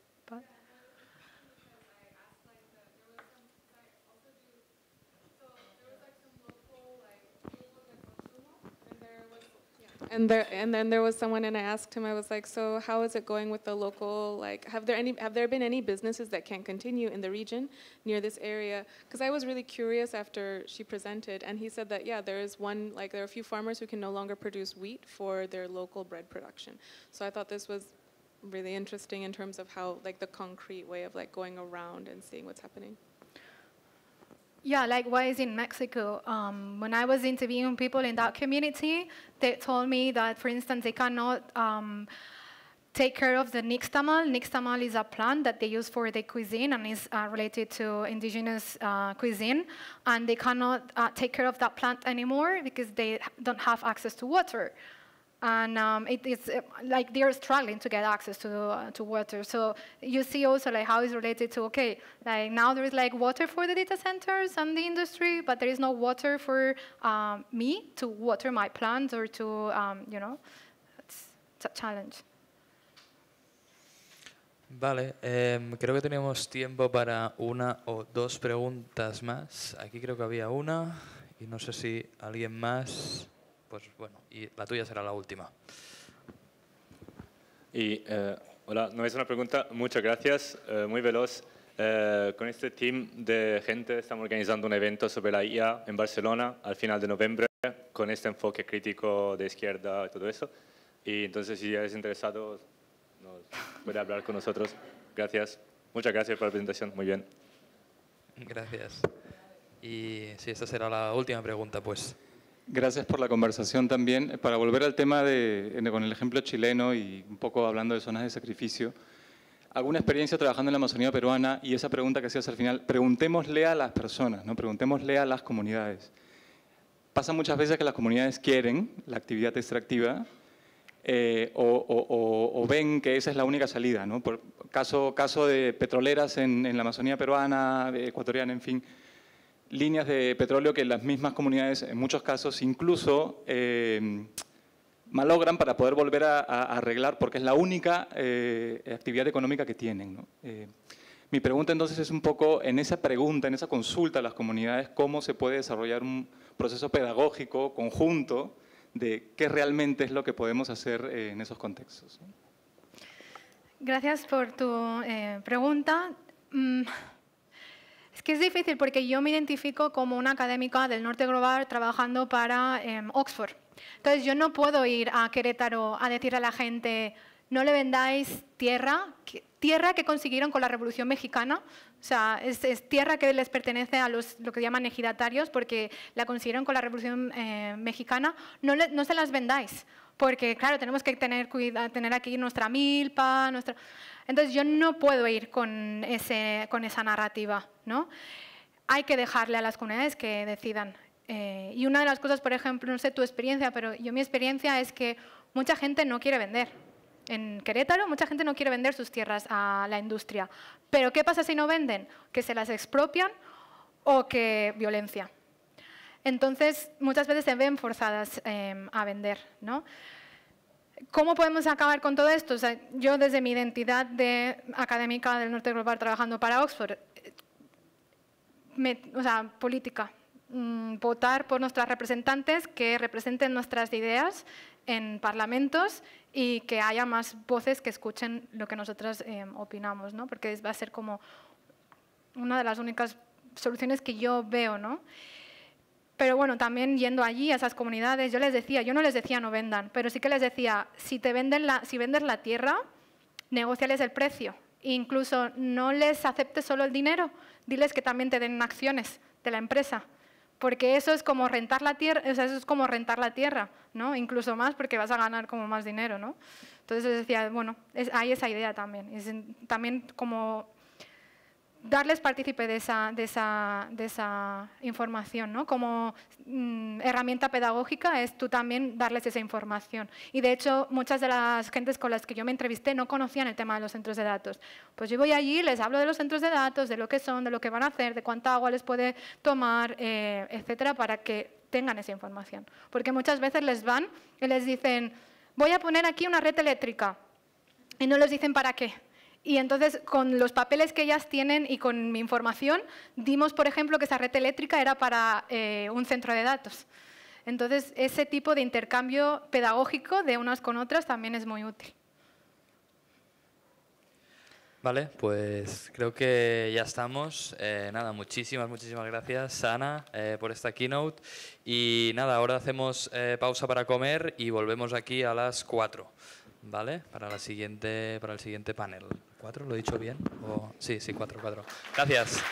F: And there, and then there was someone, and I asked him. I was like, "So, how is it going with the local? Like, have there any, have there been any businesses that can continue in the region near this area?" Because I was really curious after she presented, and he said that yeah, there is one, like there are a few farmers who can no longer produce wheat for their local bread production. So I thought this was really interesting in terms of how like the concrete way of like going around and seeing what's happening.
B: Yeah, likewise in Mexico. Um, when I was interviewing people in that community, they told me that, for instance, they cannot um, take care of the nixtamal. Nixtamal is a plant that they use for their cuisine and is uh, related to indigenous uh, cuisine. And they cannot uh, take care of that plant anymore because they don't have access to water and um, it is uh, like they are struggling to get access to uh, to water. So you see also like how it's related to okay, like now there is like water for the data centers and the industry, but there is no water for um, me to water my plants or to um, you know, it's, it's a challenge.
A: Vale, eh, creo que tenemos tiempo para una o dos preguntas más. Aquí creo que había una y no sé si alguien más. pues bueno, y la tuya será la última. Eh, hola, no es una pregunta, muchas gracias, eh, muy veloz. Eh, con este team de gente estamos organizando un evento sobre la IA en Barcelona al final de noviembre con este enfoque crítico de izquierda y todo eso. Y entonces si eres interesado, nos puede hablar con nosotros. Gracias. Muchas gracias por la presentación. Muy bien. Gracias. Y si esta será la última pregunta, pues... Gracias por la conversación también. Eh, para volver al tema de, eh, con el ejemplo chileno y un poco hablando de zonas de sacrificio, alguna experiencia trabajando en la Amazonía peruana y esa pregunta que hacías al final, preguntémosle a las personas, ¿no? preguntémosle a las comunidades. Pasa muchas veces que las comunidades quieren la actividad extractiva eh, o, ven que esa es la única salida. ¿no? Por caso, caso de petroleras en, en la Amazonía peruana, ecuatoriana, en fin líneas de petróleo que las mismas comunidades en muchos casos incluso eh, malogran para poder volver a, arreglar porque es la única eh, actividad económica que tienen. Eh, mi pregunta entonces es un poco en esa pregunta, en esa consulta a las comunidades, cómo se puede desarrollar un proceso pedagógico conjunto de qué realmente es lo que podemos hacer en esos contextos.
B: Gracias por tu pregunta. Mm, es que es difícil porque yo me identifico como una académica del norte global trabajando para em, Oxford. Entonces yo no puedo ir a Querétaro a decirle a la gente, no le vendáis tierra, tierra que consiguieron con la Revolución Mexicana, o sea, es, tierra que les pertenece a los, lo que llaman ejidatarios porque la consiguieron con la Revolución eh, Mexicana, no se las vendáis porque claro, tenemos que tener, tener aquí nuestra milpa, nuestra... Entonces yo no puedo ir con, ese, con esa narrativa, ¿no? Hay que dejarle a las comunidades que decidan. Eh, y una de las cosas, por ejemplo, no sé tu experiencia, pero yo mi experiencia es que mucha gente no quiere vender. En Querétaro mucha gente no quiere vender sus tierras a la industria. Pero ¿qué pasa si no venden? Que se las expropian o que violencia. Entonces, muchas veces se ven forzadas em, a vender. ¿no? ¿Cómo podemos acabar con todo esto? yo desde mi identidad de académica del norte global trabajando para Oxford, o sea, política, mm, votar por nuestras representantes que representen nuestras ideas en parlamentos y que haya más voces que escuchen lo que nosotros em, opinamos, ¿no? porque va a ser como una de las únicas soluciones que yo veo. ¿no? Pero bueno, también yendo allí a esas comunidades, yo les decía, yo no les decía no vendan, pero sí que les decía, si te venden la, si vendes la tierra, negociales el precio. incluso no les aceptes solo el dinero, diles que también te den acciones de la empresa, porque eso es como rentar la tierra, o sea, eso es como rentar la tierra, ¿no? Incluso más porque vas a ganar como más dinero, ¿no? Entonces les decía, bueno, hay esa idea también, es, también como darles partícipe de esa, información. ¿no? Como mm, herramienta pedagógica es tú también darles esa información. Y de hecho, muchas de las gentes con las que yo me entrevisté no conocían el tema de los centros de datos. Pues yo voy allí, les hablo de los centros de datos, de lo que son, de lo que van a hacer, de cuánta agua les puede tomar, eh, etcétera, para que tengan esa información. Porque muchas veces les van y les dicen, voy a poner aquí una red eléctrica. Y no les dicen para qué y entonces, con los papeles que ellas tienen y con mi información, dimos, por ejemplo, que esa red eléctrica era para eh, un centro de datos. Entonces, ese tipo de intercambio pedagógico de unas con otras también es muy útil.
A: Vale, pues creo que ya estamos. Eh, nada, muchísimas, muchísimas gracias, Ana, eh, por esta keynote. Y nada, ahora hacemos pausa para comer y volvemos aquí a las 4. ¿vale? Para, la siguiente, para el siguiente panel. ¿Cuatro? ¿Lo he dicho bien? ¿O... Sí, sí, cuatro, cuatro. Gracias.